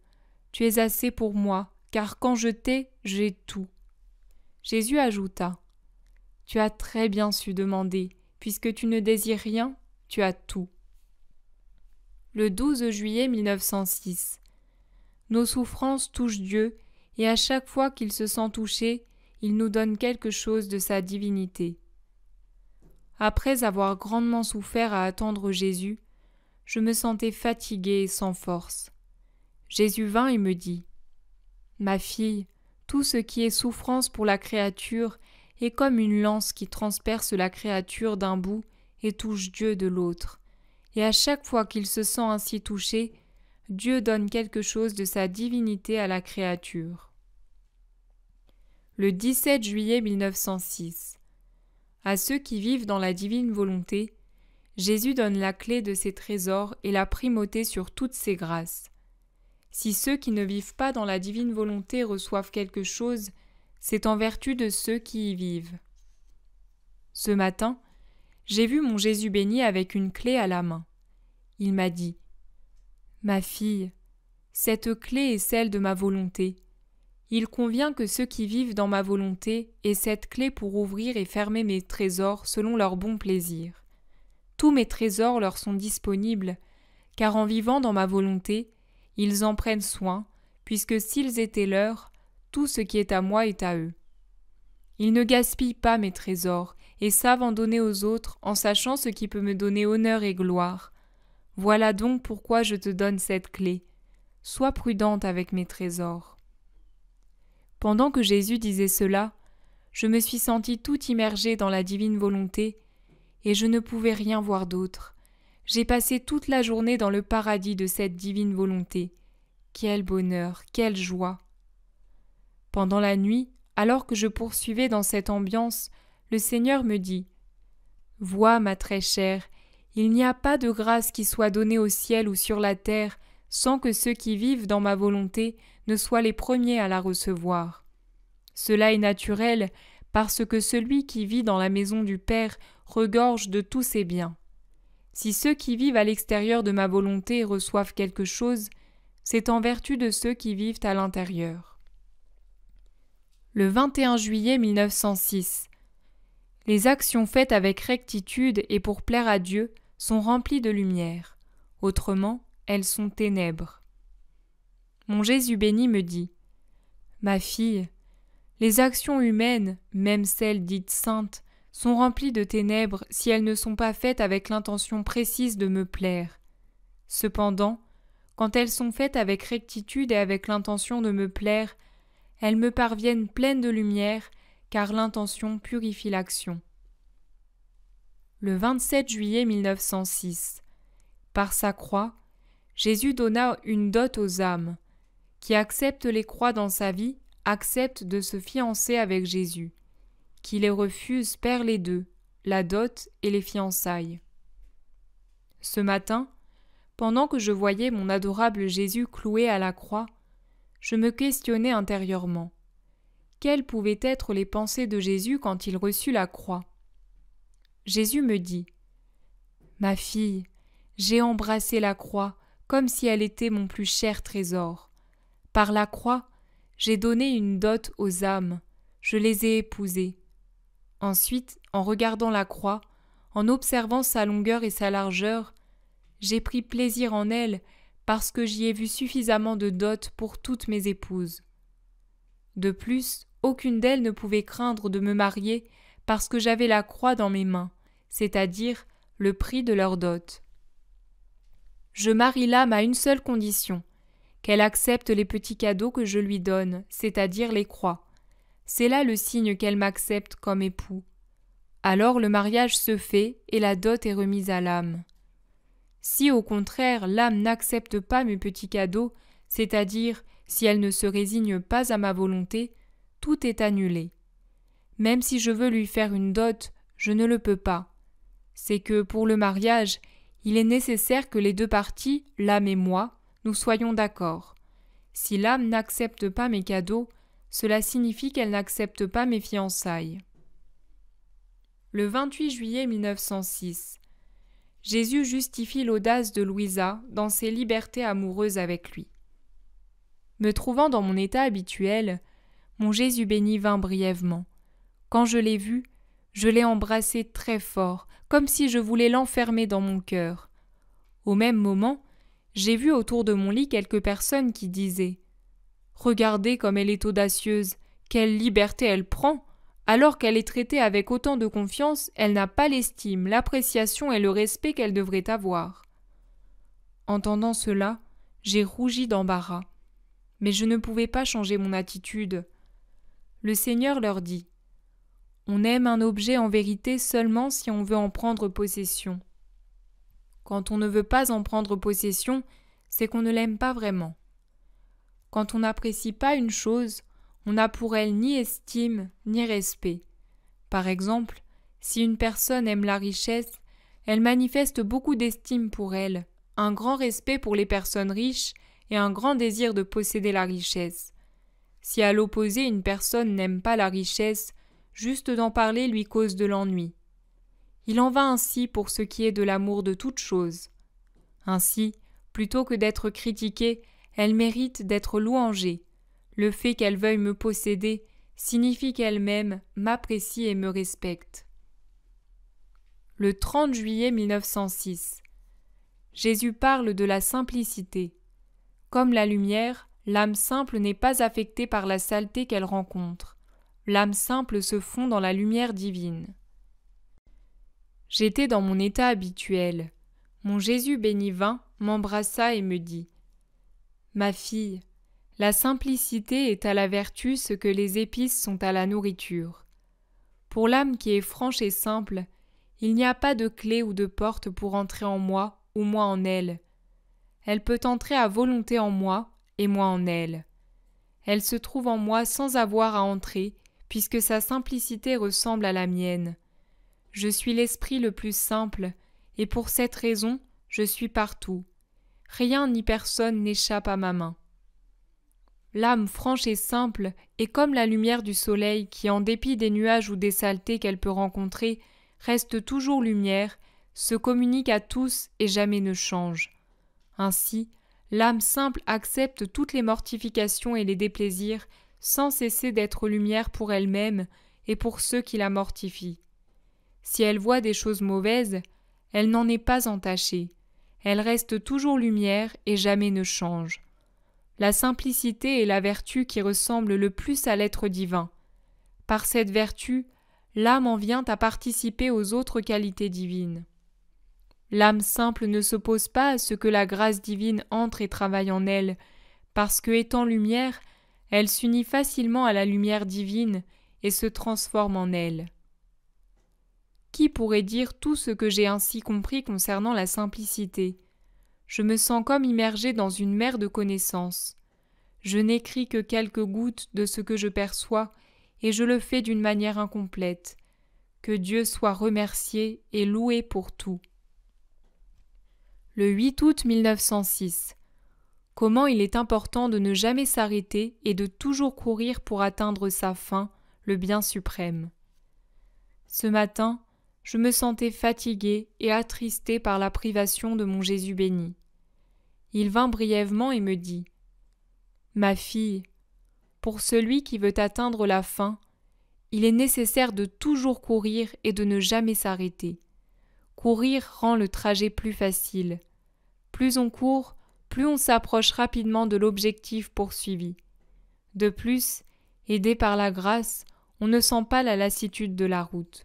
Tu es assez pour moi, car quand je t'ai, j'ai tout. Jésus ajouta tu as très bien su demander, puisque tu ne désires rien, tu as tout. Le 12 juillet 1906. Nos souffrances touchent Dieu, et à chaque fois qu'il se sent touché, il nous donne quelque chose de sa divinité. Après avoir grandement souffert à attendre Jésus, je me sentais fatiguée et sans force. Jésus vint et me dit Ma fille, tout ce qui est souffrance pour la créature est comme une lance qui transperce la créature d'un bout et touche Dieu de l'autre. Et à chaque fois qu'il se sent ainsi touché, Dieu donne quelque chose de sa divinité à la créature. Le 17 juillet 1906. À ceux qui vivent dans la divine volonté, Jésus donne la clé de ses trésors et la primauté sur toutes ses grâces. Si ceux qui ne vivent pas dans la divine volonté reçoivent quelque chose, c'est en vertu de ceux qui y vivent. Ce matin, j'ai vu mon Jésus béni avec une clé à la main. Il m'a dit Ma fille, cette clé est celle de ma volonté. Il convient que ceux qui vivent dans ma volonté aient cette clé pour ouvrir et fermer mes trésors selon leur bon plaisir. Tous mes trésors leur sont disponibles, car en vivant dans ma volonté, ils en prennent soin, puisque s'ils étaient leurs, tout ce qui est à moi est à eux. Ils ne gaspillent pas mes trésors, et savent en donner aux autres en sachant ce qui peut me donner honneur et gloire. Voilà donc pourquoi je te donne cette clé. Sois prudente avec mes trésors. Pendant que Jésus disait cela, je me suis sentie tout immergée dans la divine volonté, et je ne pouvais rien voir d'autre. J'ai passé toute la journée dans le paradis de cette divine volonté. Quel bonheur, quelle joie. Pendant la nuit, alors que je poursuivais dans cette ambiance, le Seigneur me dit Vois, ma très chère, il n'y a pas de grâce qui soit donnée au ciel ou sur la terre sans que ceux qui vivent dans ma volonté ne soient les premiers à la recevoir. Cela est naturel parce que celui qui vit dans la maison du Père regorge de tous ses biens. Si ceux qui vivent à l'extérieur de ma volonté reçoivent quelque chose, c'est en vertu de ceux qui vivent à l'intérieur le 21 juillet 1906. Les actions faites avec rectitude et pour plaire à Dieu sont remplies de lumière, autrement elles sont ténèbres. Mon Jésus béni me dit Ma fille, les actions humaines, même celles dites saintes, sont remplies de ténèbres si elles ne sont pas faites avec l'intention précise de me plaire. Cependant, quand elles sont faites avec rectitude et avec l'intention de me plaire, elles me parviennent pleines de lumière, car l'intention purifie l'action. Le 27 juillet 1906, par sa croix, Jésus donna une dot aux âmes. Qui accepte les croix dans sa vie accepte de se fiancer avec Jésus. Qui les refuse perd les deux, la dot et les fiançailles. Ce matin, pendant que je voyais mon adorable Jésus cloué à la croix, je me questionnais intérieurement. Quelles pouvaient être les pensées de Jésus quand il reçut la croix Jésus me dit Ma fille, j'ai embrassé la croix comme si elle était mon plus cher trésor. Par la croix, j'ai donné une dot aux âmes, je les ai épousées. Ensuite, en regardant la croix, en observant sa longueur et sa largeur, j'ai pris plaisir en elle parce que j'y ai vu suffisamment de dot pour toutes mes épouses. De plus, aucune d'elles ne pouvait craindre de me marier parce que j'avais la croix dans mes mains, c'est-à-dire le prix de leur dot. Je marie l'âme à une seule condition, qu'elle accepte les petits cadeaux que je lui donne, c'est-à-dire les croix. C'est là le signe qu'elle m'accepte comme époux. Alors le mariage se fait et la dot est remise à l'âme. Si au contraire l'âme n'accepte pas mes petits cadeaux, c'est-à-dire si elle ne se résigne pas à ma volonté, tout est annulé. Même si je veux lui faire une dot, je ne le peux pas. C'est que pour le mariage, il est nécessaire que les deux parties, l'âme et moi, nous soyons d'accord. Si l'âme n'accepte pas mes cadeaux, cela signifie qu'elle n'accepte pas mes fiançailles. Le 28 juillet 1906, Jésus justifie l'audace de Louisa dans ses libertés amoureuses avec lui. Me trouvant dans mon état habituel, mon Jésus béni vint brièvement. Quand je l'ai vu, je l'ai embrassé très fort, comme si je voulais l'enfermer dans mon cœur. Au même moment, j'ai vu autour de mon lit quelques personnes qui disaient Regardez comme elle est audacieuse, quelle liberté elle prend. Alors qu'elle est traitée avec autant de confiance, elle n'a pas l'estime, l'appréciation et le respect qu'elle devrait avoir. Entendant cela, j'ai rougi d'embarras. Mais je ne pouvais pas changer mon attitude. Le Seigneur leur dit On aime un objet en vérité seulement si on veut en prendre possession. Quand on ne veut pas en prendre possession, c'est qu'on ne l'aime pas vraiment. Quand on n'apprécie pas une chose, on n'a pour elle ni estime ni respect. Par exemple, si une personne aime la richesse, elle manifeste beaucoup d'estime pour elle, un grand respect pour les personnes riches et un grand désir de posséder la richesse. Si à l'opposé une personne n'aime pas la richesse, juste d'en parler lui cause de l'ennui. Il en va ainsi pour ce qui est de l'amour de toute chose. Ainsi, plutôt que d'être critiquée, elle mérite d'être louangée, le fait qu'elle veuille me posséder signifie qu'elle même m'apprécie et me respecte. Le 30 juillet 1906. Jésus parle de la simplicité. Comme la lumière, l'âme simple n'est pas affectée par la saleté qu'elle rencontre. L'âme simple se fond dans la lumière divine. J'étais dans mon état habituel. Mon Jésus béni vint, m'embrassa et me dit Ma fille, la simplicité est à la vertu ce que les épices sont à la nourriture. Pour l'âme qui est franche et simple, il n'y a pas de clé ou de porte pour entrer en moi ou moi en elle. Elle peut entrer à volonté en moi et moi en elle. Elle se trouve en moi sans avoir à entrer, puisque sa simplicité ressemble à la mienne. Je suis l'esprit le plus simple, et pour cette raison, je suis partout. Rien ni personne n'échappe à ma main. L'âme franche et simple est comme la lumière du soleil qui, en dépit des nuages ou des saletés qu'elle peut rencontrer, reste toujours lumière, se communique à tous et jamais ne change. Ainsi, l'âme simple accepte toutes les mortifications et les déplaisirs sans cesser d'être lumière pour elle-même et pour ceux qui la mortifient. Si elle voit des choses mauvaises, elle n'en est pas entachée. Elle reste toujours lumière et jamais ne change la simplicité est la vertu qui ressemble le plus à l'être divin. Par cette vertu, l'âme en vient à participer aux autres qualités divines. L'âme simple ne s'oppose pas à ce que la grâce divine entre et travaille en elle, parce que étant lumière, elle s'unit facilement à la lumière divine et se transforme en elle. Qui pourrait dire tout ce que j'ai ainsi compris concernant la simplicité je me sens comme immergé dans une mer de connaissances. Je n'écris que quelques gouttes de ce que je perçois, et je le fais d'une manière incomplète. Que Dieu soit remercié et loué pour tout. Le 8 août 1906. Comment il est important de ne jamais s'arrêter et de toujours courir pour atteindre sa fin, le bien suprême. Ce matin, je me sentais fatigué et attristé par la privation de mon Jésus béni il vint brièvement et me dit Ma fille, pour celui qui veut atteindre la fin, il est nécessaire de toujours courir et de ne jamais s'arrêter. Courir rend le trajet plus facile. Plus on court, plus on s'approche rapidement de l'objectif poursuivi. De plus, aidé par la grâce, on ne sent pas la lassitude de la route.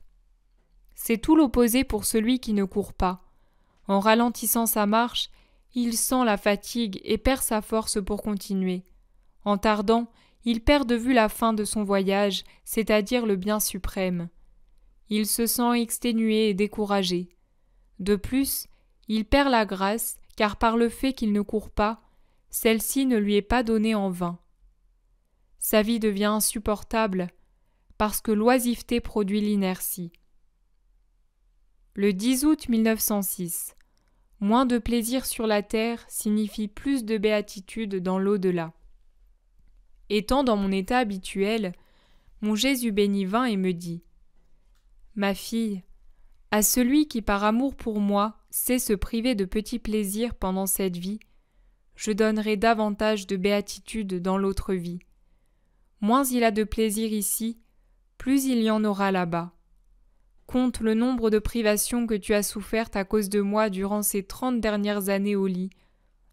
C'est tout l'opposé pour celui qui ne court pas. En ralentissant sa marche, il sent la fatigue et perd sa force pour continuer. En tardant, il perd de vue la fin de son voyage, c'est-à-dire le bien suprême. Il se sent exténué et découragé. De plus, il perd la grâce, car par le fait qu'il ne court pas, celle-ci ne lui est pas donnée en vain. Sa vie devient insupportable, parce que l'oisiveté produit l'inertie. Le 10 août 1906, Moins de plaisir sur la terre signifie plus de béatitude dans l'au-delà. Étant dans mon état habituel, mon Jésus béni vint et me dit Ma fille, à celui qui par amour pour moi sait se priver de petits plaisirs pendant cette vie, je donnerai davantage de béatitude dans l'autre vie. Moins il a de plaisir ici, plus il y en aura là-bas. Compte le nombre de privations que tu as souffertes à cause de moi durant ces trente dernières années au lit.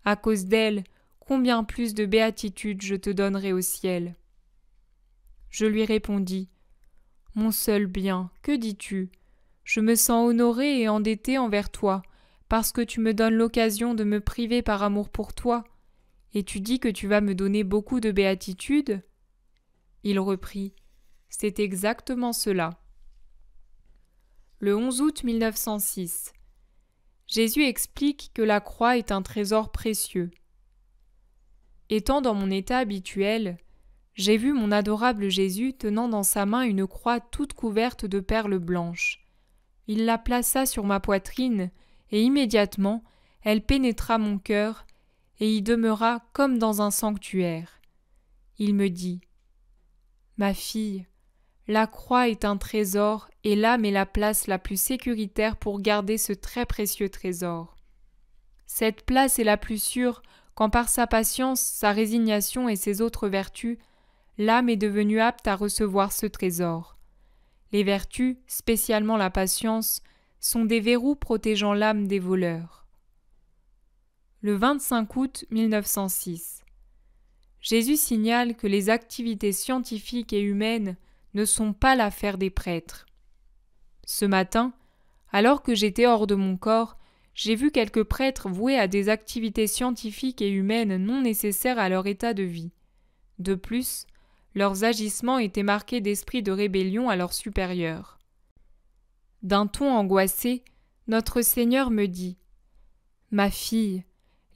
À cause d'elle, combien plus de béatitude je te donnerai au ciel. Je lui répondis. Mon seul bien, que dis-tu Je me sens honoré et endetté envers toi, parce que tu me donnes l'occasion de me priver par amour pour toi, et tu dis que tu vas me donner beaucoup de béatitude Il reprit. C'est exactement cela le 11 août 1906. Jésus explique que la croix est un trésor précieux. Étant dans mon état habituel, j'ai vu mon adorable Jésus tenant dans sa main une croix toute couverte de perles blanches. Il la plaça sur ma poitrine, et immédiatement elle pénétra mon cœur, et y demeura comme dans un sanctuaire. Il me dit. Ma fille, la croix est un trésor et l'âme est la place la plus sécuritaire pour garder ce très précieux trésor. Cette place est la plus sûre quand par sa patience, sa résignation et ses autres vertus, l'âme est devenue apte à recevoir ce trésor. Les vertus, spécialement la patience, sont des verrous protégeant l'âme des voleurs. Le 25 août 1906. Jésus signale que les activités scientifiques et humaines ne sont pas l'affaire des prêtres. Ce matin, alors que j'étais hors de mon corps, j'ai vu quelques prêtres voués à des activités scientifiques et humaines non nécessaires à leur état de vie. De plus, leurs agissements étaient marqués d'esprit de rébellion à leurs supérieurs. D'un ton angoissé, notre Seigneur me dit Ma fille,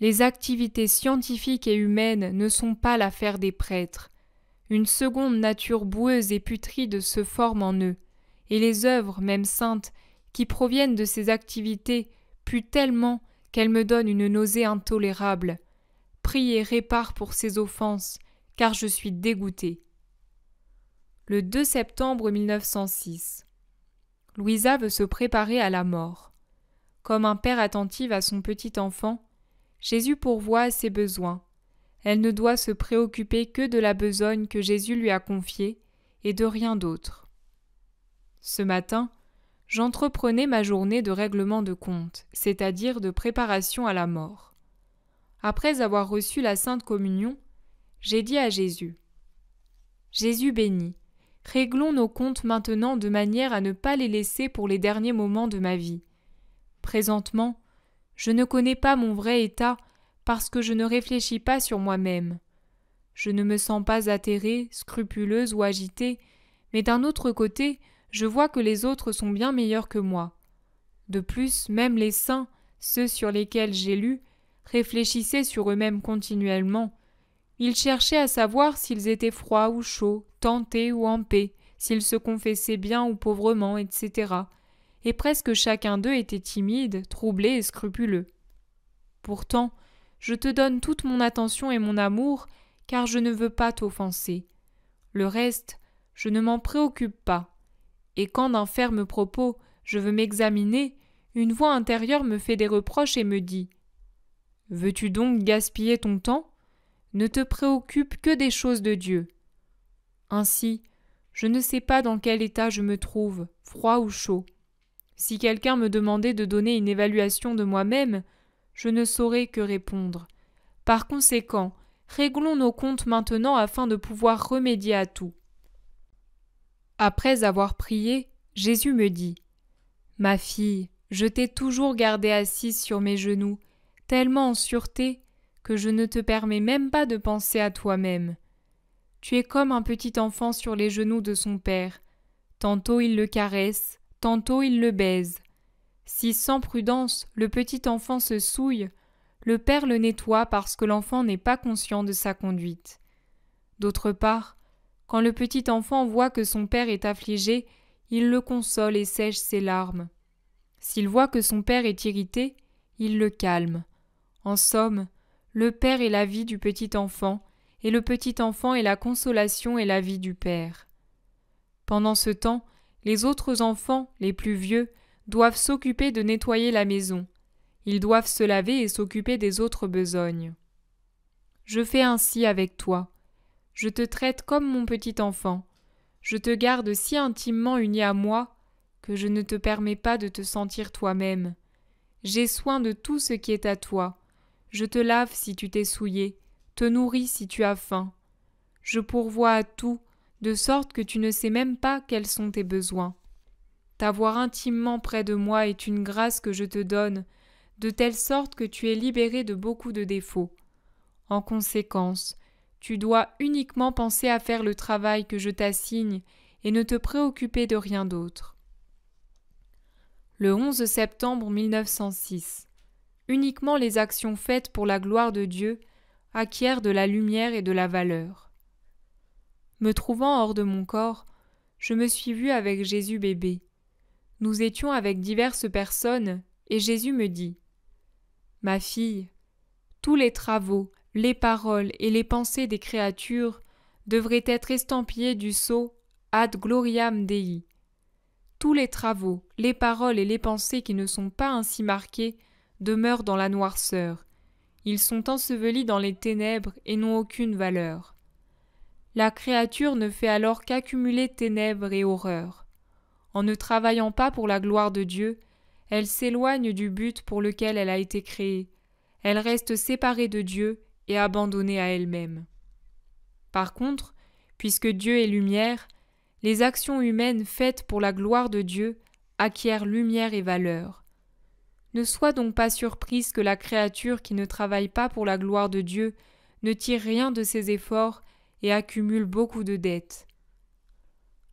les activités scientifiques et humaines ne sont pas l'affaire des prêtres, une seconde nature boueuse et putride se forme en eux, et les œuvres, même saintes, qui proviennent de ces activités, puent tellement qu'elles me donnent une nausée intolérable. Prie et répare pour ces offenses, car je suis dégoûté. Le 2 septembre 1906. Louisa veut se préparer à la mort. Comme un père attentif à son petit enfant, Jésus pourvoit à ses besoins. Elle ne doit se préoccuper que de la besogne que Jésus lui a confiée et de rien d'autre. Ce matin, j'entreprenais ma journée de règlement de comptes, c'est-à-dire de préparation à la mort. Après avoir reçu la Sainte Communion, j'ai dit à Jésus Jésus béni, réglons nos comptes maintenant de manière à ne pas les laisser pour les derniers moments de ma vie. Présentement, je ne connais pas mon vrai état parce que je ne réfléchis pas sur moi-même. Je ne me sens pas atterrée, scrupuleuse ou agitée, mais d'un autre côté, je vois que les autres sont bien meilleurs que moi. De plus, même les saints, ceux sur lesquels j'ai lu, réfléchissaient sur eux-mêmes continuellement. Ils cherchaient à savoir s'ils étaient froids ou chauds, tentés ou en paix, s'ils se confessaient bien ou pauvrement, etc. Et presque chacun d'eux était timide, troublé et scrupuleux. Pourtant, je te donne toute mon attention et mon amour, car je ne veux pas t'offenser. Le reste, je ne m'en préoccupe pas. Et quand d'un ferme propos je veux m'examiner, une voix intérieure me fait des reproches et me dit Veux-tu donc gaspiller ton temps Ne te préoccupe que des choses de Dieu. Ainsi, je ne sais pas dans quel état je me trouve, froid ou chaud. Si quelqu'un me demandait de donner une évaluation de moi-même, je ne saurais que répondre. Par conséquent, réglons nos comptes maintenant afin de pouvoir remédier à tout. Après avoir prié, Jésus me dit Ma fille, je t'ai toujours gardée assise sur mes genoux, tellement en sûreté que je ne te permets même pas de penser à toi-même. Tu es comme un petit enfant sur les genoux de son père. Tantôt il le caresse, tantôt il le baise. Si sans prudence le petit enfant se souille, le père le nettoie parce que l'enfant n'est pas conscient de sa conduite. D'autre part, quand le petit enfant voit que son père est affligé, il le console et sèche ses larmes. S'il voit que son père est irrité, il le calme. En somme, le père est la vie du petit enfant, et le petit enfant est la consolation et la vie du père. Pendant ce temps, les autres enfants, les plus vieux, doivent s'occuper de nettoyer la maison. Ils doivent se laver et s'occuper des autres besognes. Je fais ainsi avec toi. Je te traite comme mon petit enfant. Je te garde si intimement uni à moi que je ne te permets pas de te sentir toi-même. J'ai soin de tout ce qui est à toi. Je te lave si tu t'es souillé, te nourris si tu as faim. Je pourvois à tout, de sorte que tu ne sais même pas quels sont tes besoins. T'avoir intimement près de moi est une grâce que je te donne, de telle sorte que tu es libéré de beaucoup de défauts. En conséquence, tu dois uniquement penser à faire le travail que je t'assigne et ne te préoccuper de rien d'autre. Le 11 septembre 1906. Uniquement les actions faites pour la gloire de Dieu acquièrent de la lumière et de la valeur. Me trouvant hors de mon corps, je me suis vu avec Jésus bébé nous étions avec diverses personnes, et Jésus me dit Ma fille, tous les travaux, les paroles et les pensées des créatures devraient être estampillés du sceau Ad Gloriam Dei. Tous les travaux, les paroles et les pensées qui ne sont pas ainsi marqués demeurent dans la noirceur. Ils sont ensevelis dans les ténèbres et n'ont aucune valeur. La créature ne fait alors qu'accumuler ténèbres et horreurs en ne travaillant pas pour la gloire de Dieu, elle s'éloigne du but pour lequel elle a été créée, elle reste séparée de Dieu et abandonnée à elle-même. Par contre, puisque Dieu est lumière, les actions humaines faites pour la gloire de Dieu acquièrent lumière et valeur. Ne sois donc pas surprise que la créature qui ne travaille pas pour la gloire de Dieu ne tire rien de ses efforts et accumule beaucoup de dettes.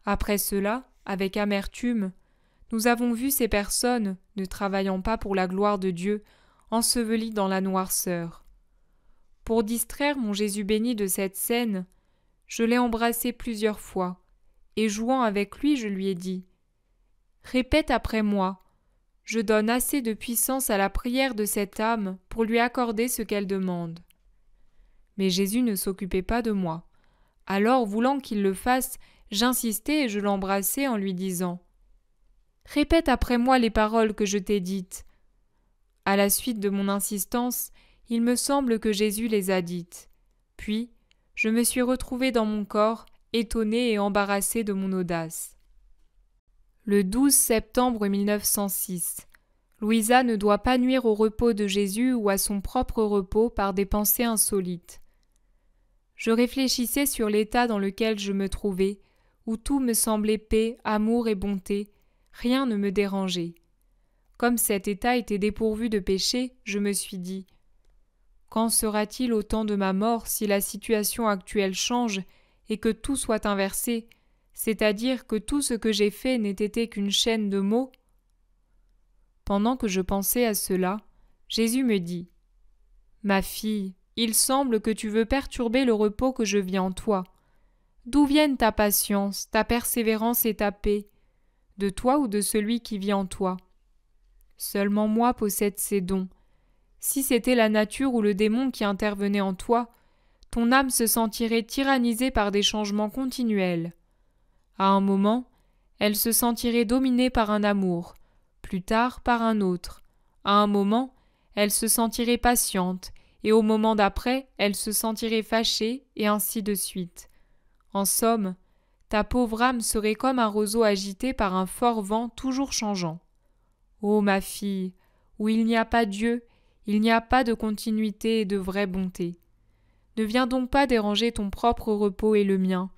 Après cela, avec amertume, nous avons vu ces personnes, ne travaillant pas pour la gloire de Dieu, ensevelies dans la noirceur. Pour distraire mon Jésus béni de cette scène, je l'ai embrassé plusieurs fois, et jouant avec lui, je lui ai dit Répète après moi. Je donne assez de puissance à la prière de cette âme pour lui accorder ce qu'elle demande. Mais Jésus ne s'occupait pas de moi. Alors, voulant qu'il le fasse, J'insistais et je l'embrassai en lui disant Répète après moi les paroles que je t'ai dites. À la suite de mon insistance, il me semble que Jésus les a dites. Puis, je me suis retrouvée dans mon corps, étonnée et embarrassée de mon audace. Le 12 septembre 1906. Louisa ne doit pas nuire au repos de Jésus ou à son propre repos par des pensées insolites. Je réfléchissais sur l'état dans lequel je me trouvais, où tout me semblait paix, amour et bonté, rien ne me dérangeait. Comme cet état était dépourvu de péché, je me suis dit Quand sera-t-il au temps de ma mort si la situation actuelle change et que tout soit inversé, c'est-à-dire que tout ce que j'ai fait n'ait été qu'une chaîne de mots Pendant que je pensais à cela, Jésus me dit Ma fille, il semble que tu veux perturber le repos que je vis en toi. D'où viennent ta patience, ta persévérance et ta paix De toi ou de celui qui vit en toi Seulement moi possède ces dons. Si c'était la nature ou le démon qui intervenait en toi, ton âme se sentirait tyrannisée par des changements continuels. À un moment, elle se sentirait dominée par un amour, plus tard par un autre. À un moment, elle se sentirait patiente, et au moment d'après, elle se sentirait fâchée, et ainsi de suite. En somme, ta pauvre âme serait comme un roseau agité par un fort vent toujours changeant. Ô ma fille, où il n'y a pas Dieu, il n'y a pas de continuité et de vraie bonté. Ne viens donc pas déranger ton propre repos et le mien,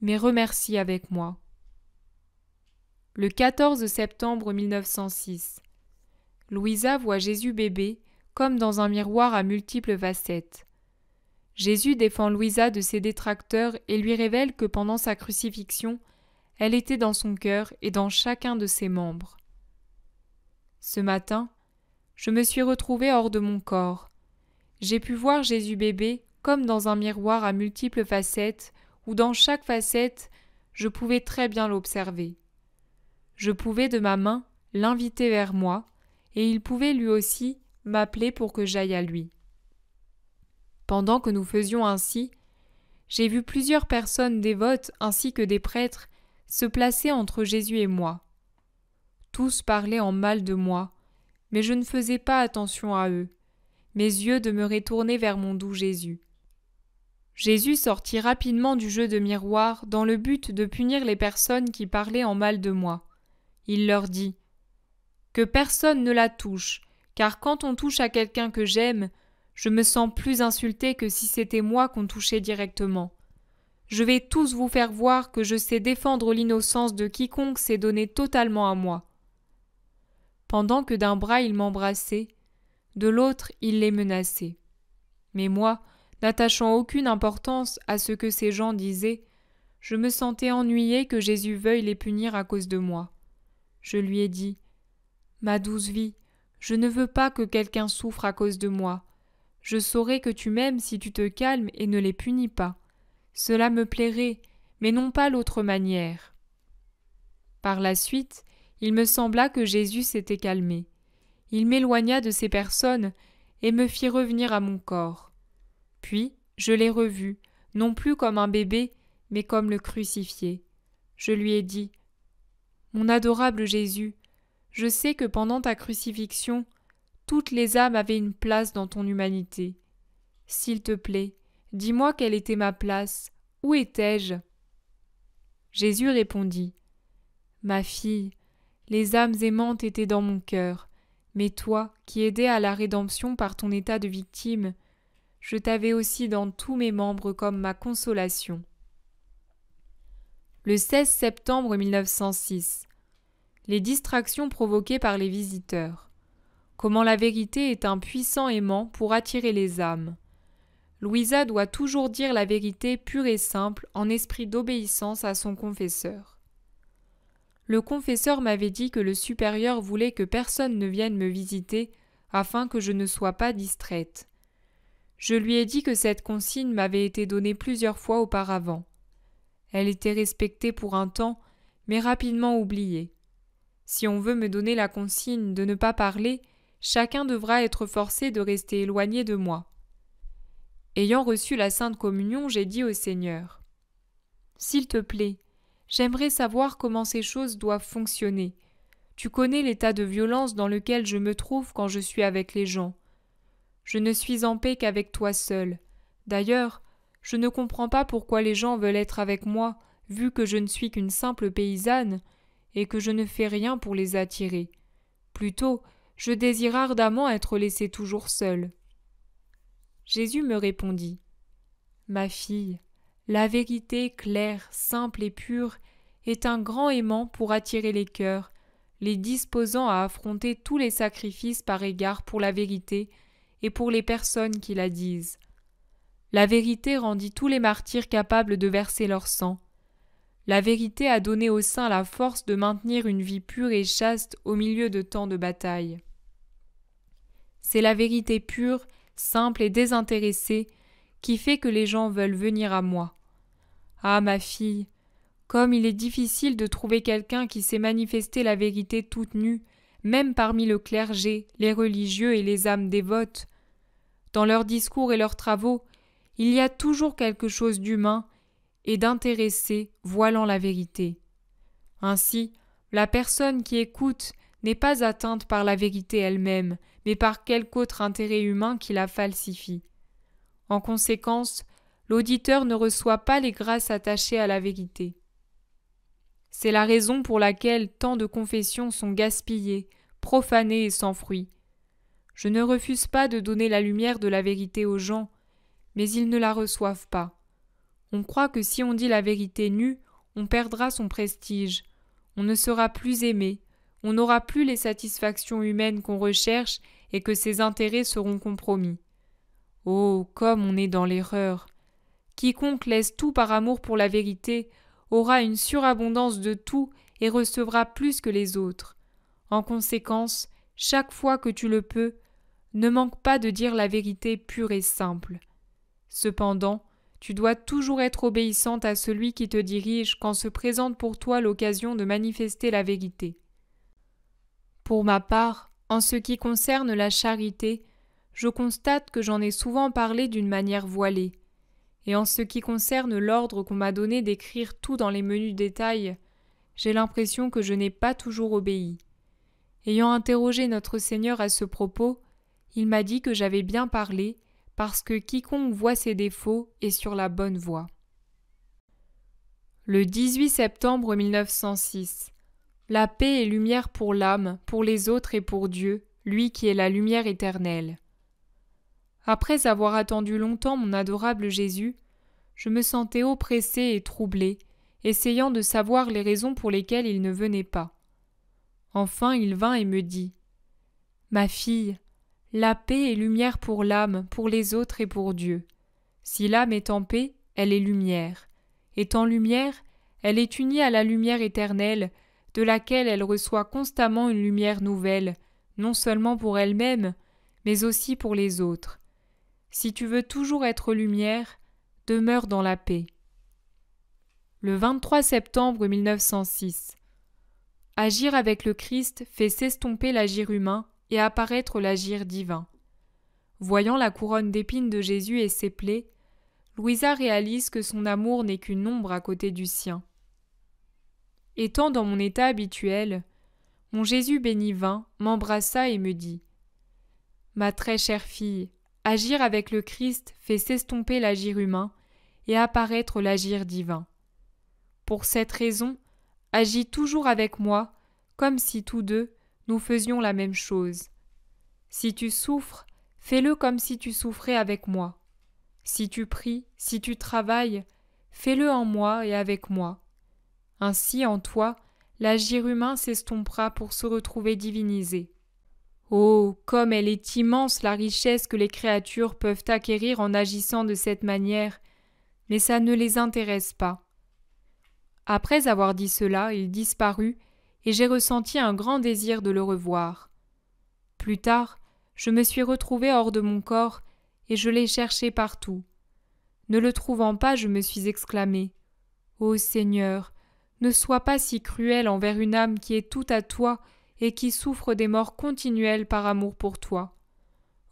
mais remercie avec moi. Le 14 septembre 1906. Louisa voit Jésus bébé comme dans un miroir à multiples facettes. Jésus défend Louisa de ses détracteurs et lui révèle que pendant sa crucifixion, elle était dans son cœur et dans chacun de ses membres. Ce matin, je me suis retrouvée hors de mon corps. J'ai pu voir Jésus bébé comme dans un miroir à multiples facettes, où dans chaque facette, je pouvais très bien l'observer. Je pouvais de ma main l'inviter vers moi, et il pouvait lui aussi m'appeler pour que j'aille à lui. Pendant que nous faisions ainsi, j'ai vu plusieurs personnes dévotes ainsi que des prêtres se placer entre Jésus et moi. Tous parlaient en mal de moi, mais je ne faisais pas attention à eux. Mes yeux demeuraient tournés vers mon doux Jésus. Jésus sortit rapidement du jeu de miroir dans le but de punir les personnes qui parlaient en mal de moi. Il leur dit Que personne ne la touche, car quand on touche à quelqu'un que j'aime, je me sens plus insulté que si c'était moi qu'on touchait directement. Je vais tous vous faire voir que je sais défendre l'innocence de quiconque s'est donné totalement à moi. Pendant que d'un bras il m'embrassait, de l'autre il les menaçait. Mais moi, n'attachant aucune importance à ce que ces gens disaient, je me sentais ennuyée que Jésus veuille les punir à cause de moi. Je lui ai dit Ma douce vie, je ne veux pas que quelqu'un souffre à cause de moi. Je saurai que tu m'aimes si tu te calmes et ne les punis pas. Cela me plairait, mais non pas l'autre manière. Par la suite, il me sembla que Jésus s'était calmé. Il m'éloigna de ces personnes et me fit revenir à mon corps. Puis, je l'ai revu, non plus comme un bébé, mais comme le crucifié. Je lui ai dit Mon adorable Jésus, je sais que pendant ta crucifixion, toutes les âmes avaient une place dans ton humanité. S'il te plaît, dis-moi quelle était ma place, où étais-je Jésus répondit Ma fille, les âmes aimantes étaient dans mon cœur, mais toi, qui aidais à la rédemption par ton état de victime, je t'avais aussi dans tous mes membres comme ma consolation. Le 16 septembre 1906. Les distractions provoquées par les visiteurs comment la vérité est un puissant aimant pour attirer les âmes. Louisa doit toujours dire la vérité pure et simple en esprit d'obéissance à son confesseur. Le confesseur m'avait dit que le supérieur voulait que personne ne vienne me visiter afin que je ne sois pas distraite. Je lui ai dit que cette consigne m'avait été donnée plusieurs fois auparavant. Elle était respectée pour un temps, mais rapidement oubliée. Si on veut me donner la consigne de ne pas parler, chacun devra être forcé de rester éloigné de moi. Ayant reçu la Sainte Communion, j'ai dit au Seigneur S'il te plaît, j'aimerais savoir comment ces choses doivent fonctionner. Tu connais l'état de violence dans lequel je me trouve quand je suis avec les gens. Je ne suis en paix qu'avec toi seul. D'ailleurs, je ne comprends pas pourquoi les gens veulent être avec moi, vu que je ne suis qu'une simple paysanne, et que je ne fais rien pour les attirer. Plutôt, je désire ardemment être laissé toujours seul. Jésus me répondit. Ma fille, la vérité claire, simple et pure est un grand aimant pour attirer les cœurs, les disposant à affronter tous les sacrifices par égard pour la vérité et pour les personnes qui la disent. La vérité rendit tous les martyrs capables de verser leur sang. La vérité a donné aux saints la force de maintenir une vie pure et chaste au milieu de tant de batailles. C'est la vérité pure, simple et désintéressée qui fait que les gens veulent venir à moi. Ah, ma fille, comme il est difficile de trouver quelqu'un qui sait manifester la vérité toute nue, même parmi le clergé, les religieux et les âmes dévotes. Dans leurs discours et leurs travaux, il y a toujours quelque chose d'humain et d'intéressé voilant la vérité. Ainsi, la personne qui écoute n'est pas atteinte par la vérité elle-même, mais par quelque autre intérêt humain qui la falsifie. En conséquence, l'auditeur ne reçoit pas les grâces attachées à la vérité. C'est la raison pour laquelle tant de confessions sont gaspillées, profanées et sans fruit. Je ne refuse pas de donner la lumière de la vérité aux gens, mais ils ne la reçoivent pas. On croit que si on dit la vérité nue, on perdra son prestige, on ne sera plus aimé, on n'aura plus les satisfactions humaines qu'on recherche et que ses intérêts seront compromis. Oh, comme on est dans l'erreur. Quiconque laisse tout par amour pour la vérité aura une surabondance de tout et recevra plus que les autres. En conséquence, chaque fois que tu le peux, ne manque pas de dire la vérité pure et simple. Cependant, tu dois toujours être obéissante à celui qui te dirige quand se présente pour toi l'occasion de manifester la vérité. Pour ma part, en ce qui concerne la charité, je constate que j'en ai souvent parlé d'une manière voilée. Et en ce qui concerne l'ordre qu'on m'a donné d'écrire tout dans les menus détails, j'ai l'impression que je n'ai pas toujours obéi. Ayant interrogé notre Seigneur à ce propos, il m'a dit que j'avais bien parlé, parce que quiconque voit ses défauts est sur la bonne voie. Le 18 septembre 1906. La paix est lumière pour l'âme, pour les autres et pour Dieu, lui qui est la lumière éternelle. Après avoir attendu longtemps mon adorable Jésus, je me sentais oppressée et troublée, essayant de savoir les raisons pour lesquelles il ne venait pas. Enfin il vint et me dit. Ma fille, la paix est lumière pour l'âme, pour les autres et pour Dieu. Si l'âme est en paix, elle est lumière. Étant lumière, elle est unie à la lumière éternelle, de laquelle elle reçoit constamment une lumière nouvelle, non seulement pour elle-même, mais aussi pour les autres. Si tu veux toujours être lumière, demeure dans la paix. Le 23 septembre 1906. Agir avec le Christ fait s'estomper l'agir humain et apparaître l'agir divin. Voyant la couronne d'épines de Jésus et ses plaies, Louisa réalise que son amour n'est qu'une ombre à côté du sien. Étant dans mon état habituel, mon Jésus béni vint, m'embrassa et me dit Ma très chère fille, agir avec le Christ fait s'estomper l'agir humain et apparaître l'agir divin. Pour cette raison, agis toujours avec moi, comme si tous deux nous faisions la même chose. Si tu souffres, fais-le comme si tu souffrais avec moi. Si tu pries, si tu travailles, fais-le en moi et avec moi. Ainsi en toi, l'agir humain s'estompera pour se retrouver divinisé. Oh, comme elle est immense la richesse que les créatures peuvent acquérir en agissant de cette manière, mais ça ne les intéresse pas. Après avoir dit cela, il disparut, et j'ai ressenti un grand désir de le revoir. Plus tard, je me suis retrouvé hors de mon corps, et je l'ai cherché partout. Ne le trouvant pas, je me suis exclamé. Ô oh, Seigneur, ne sois pas si cruel envers une âme qui est toute à toi et qui souffre des morts continuelles par amour pour toi.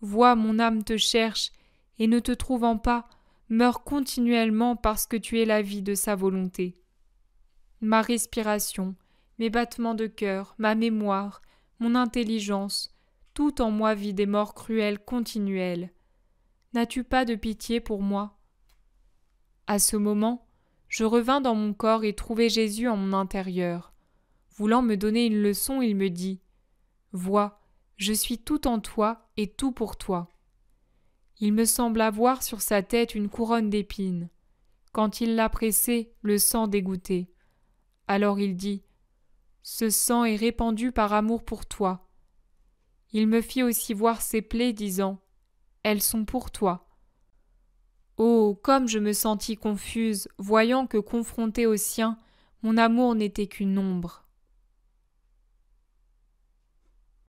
Vois, mon âme te cherche, et ne te trouvant pas, meurt continuellement parce que tu es la vie de sa volonté. Ma respiration, mes battements de cœur, ma mémoire, mon intelligence, tout en moi vit des morts cruelles continuelles. N'as-tu pas de pitié pour moi À ce moment, je revins dans mon corps et trouvai Jésus en mon intérieur. Voulant me donner une leçon, il me dit Vois, je suis tout en toi et tout pour toi. Il me sembla voir sur sa tête une couronne d'épines. Quand il l'a pressée, le sang dégoûtait. Alors il dit Ce sang est répandu par amour pour toi. Il me fit aussi voir ses plaies, disant Elles sont pour toi. Oh, comme je me sentis confuse, voyant que confronté au sien, mon amour n'était qu'une ombre.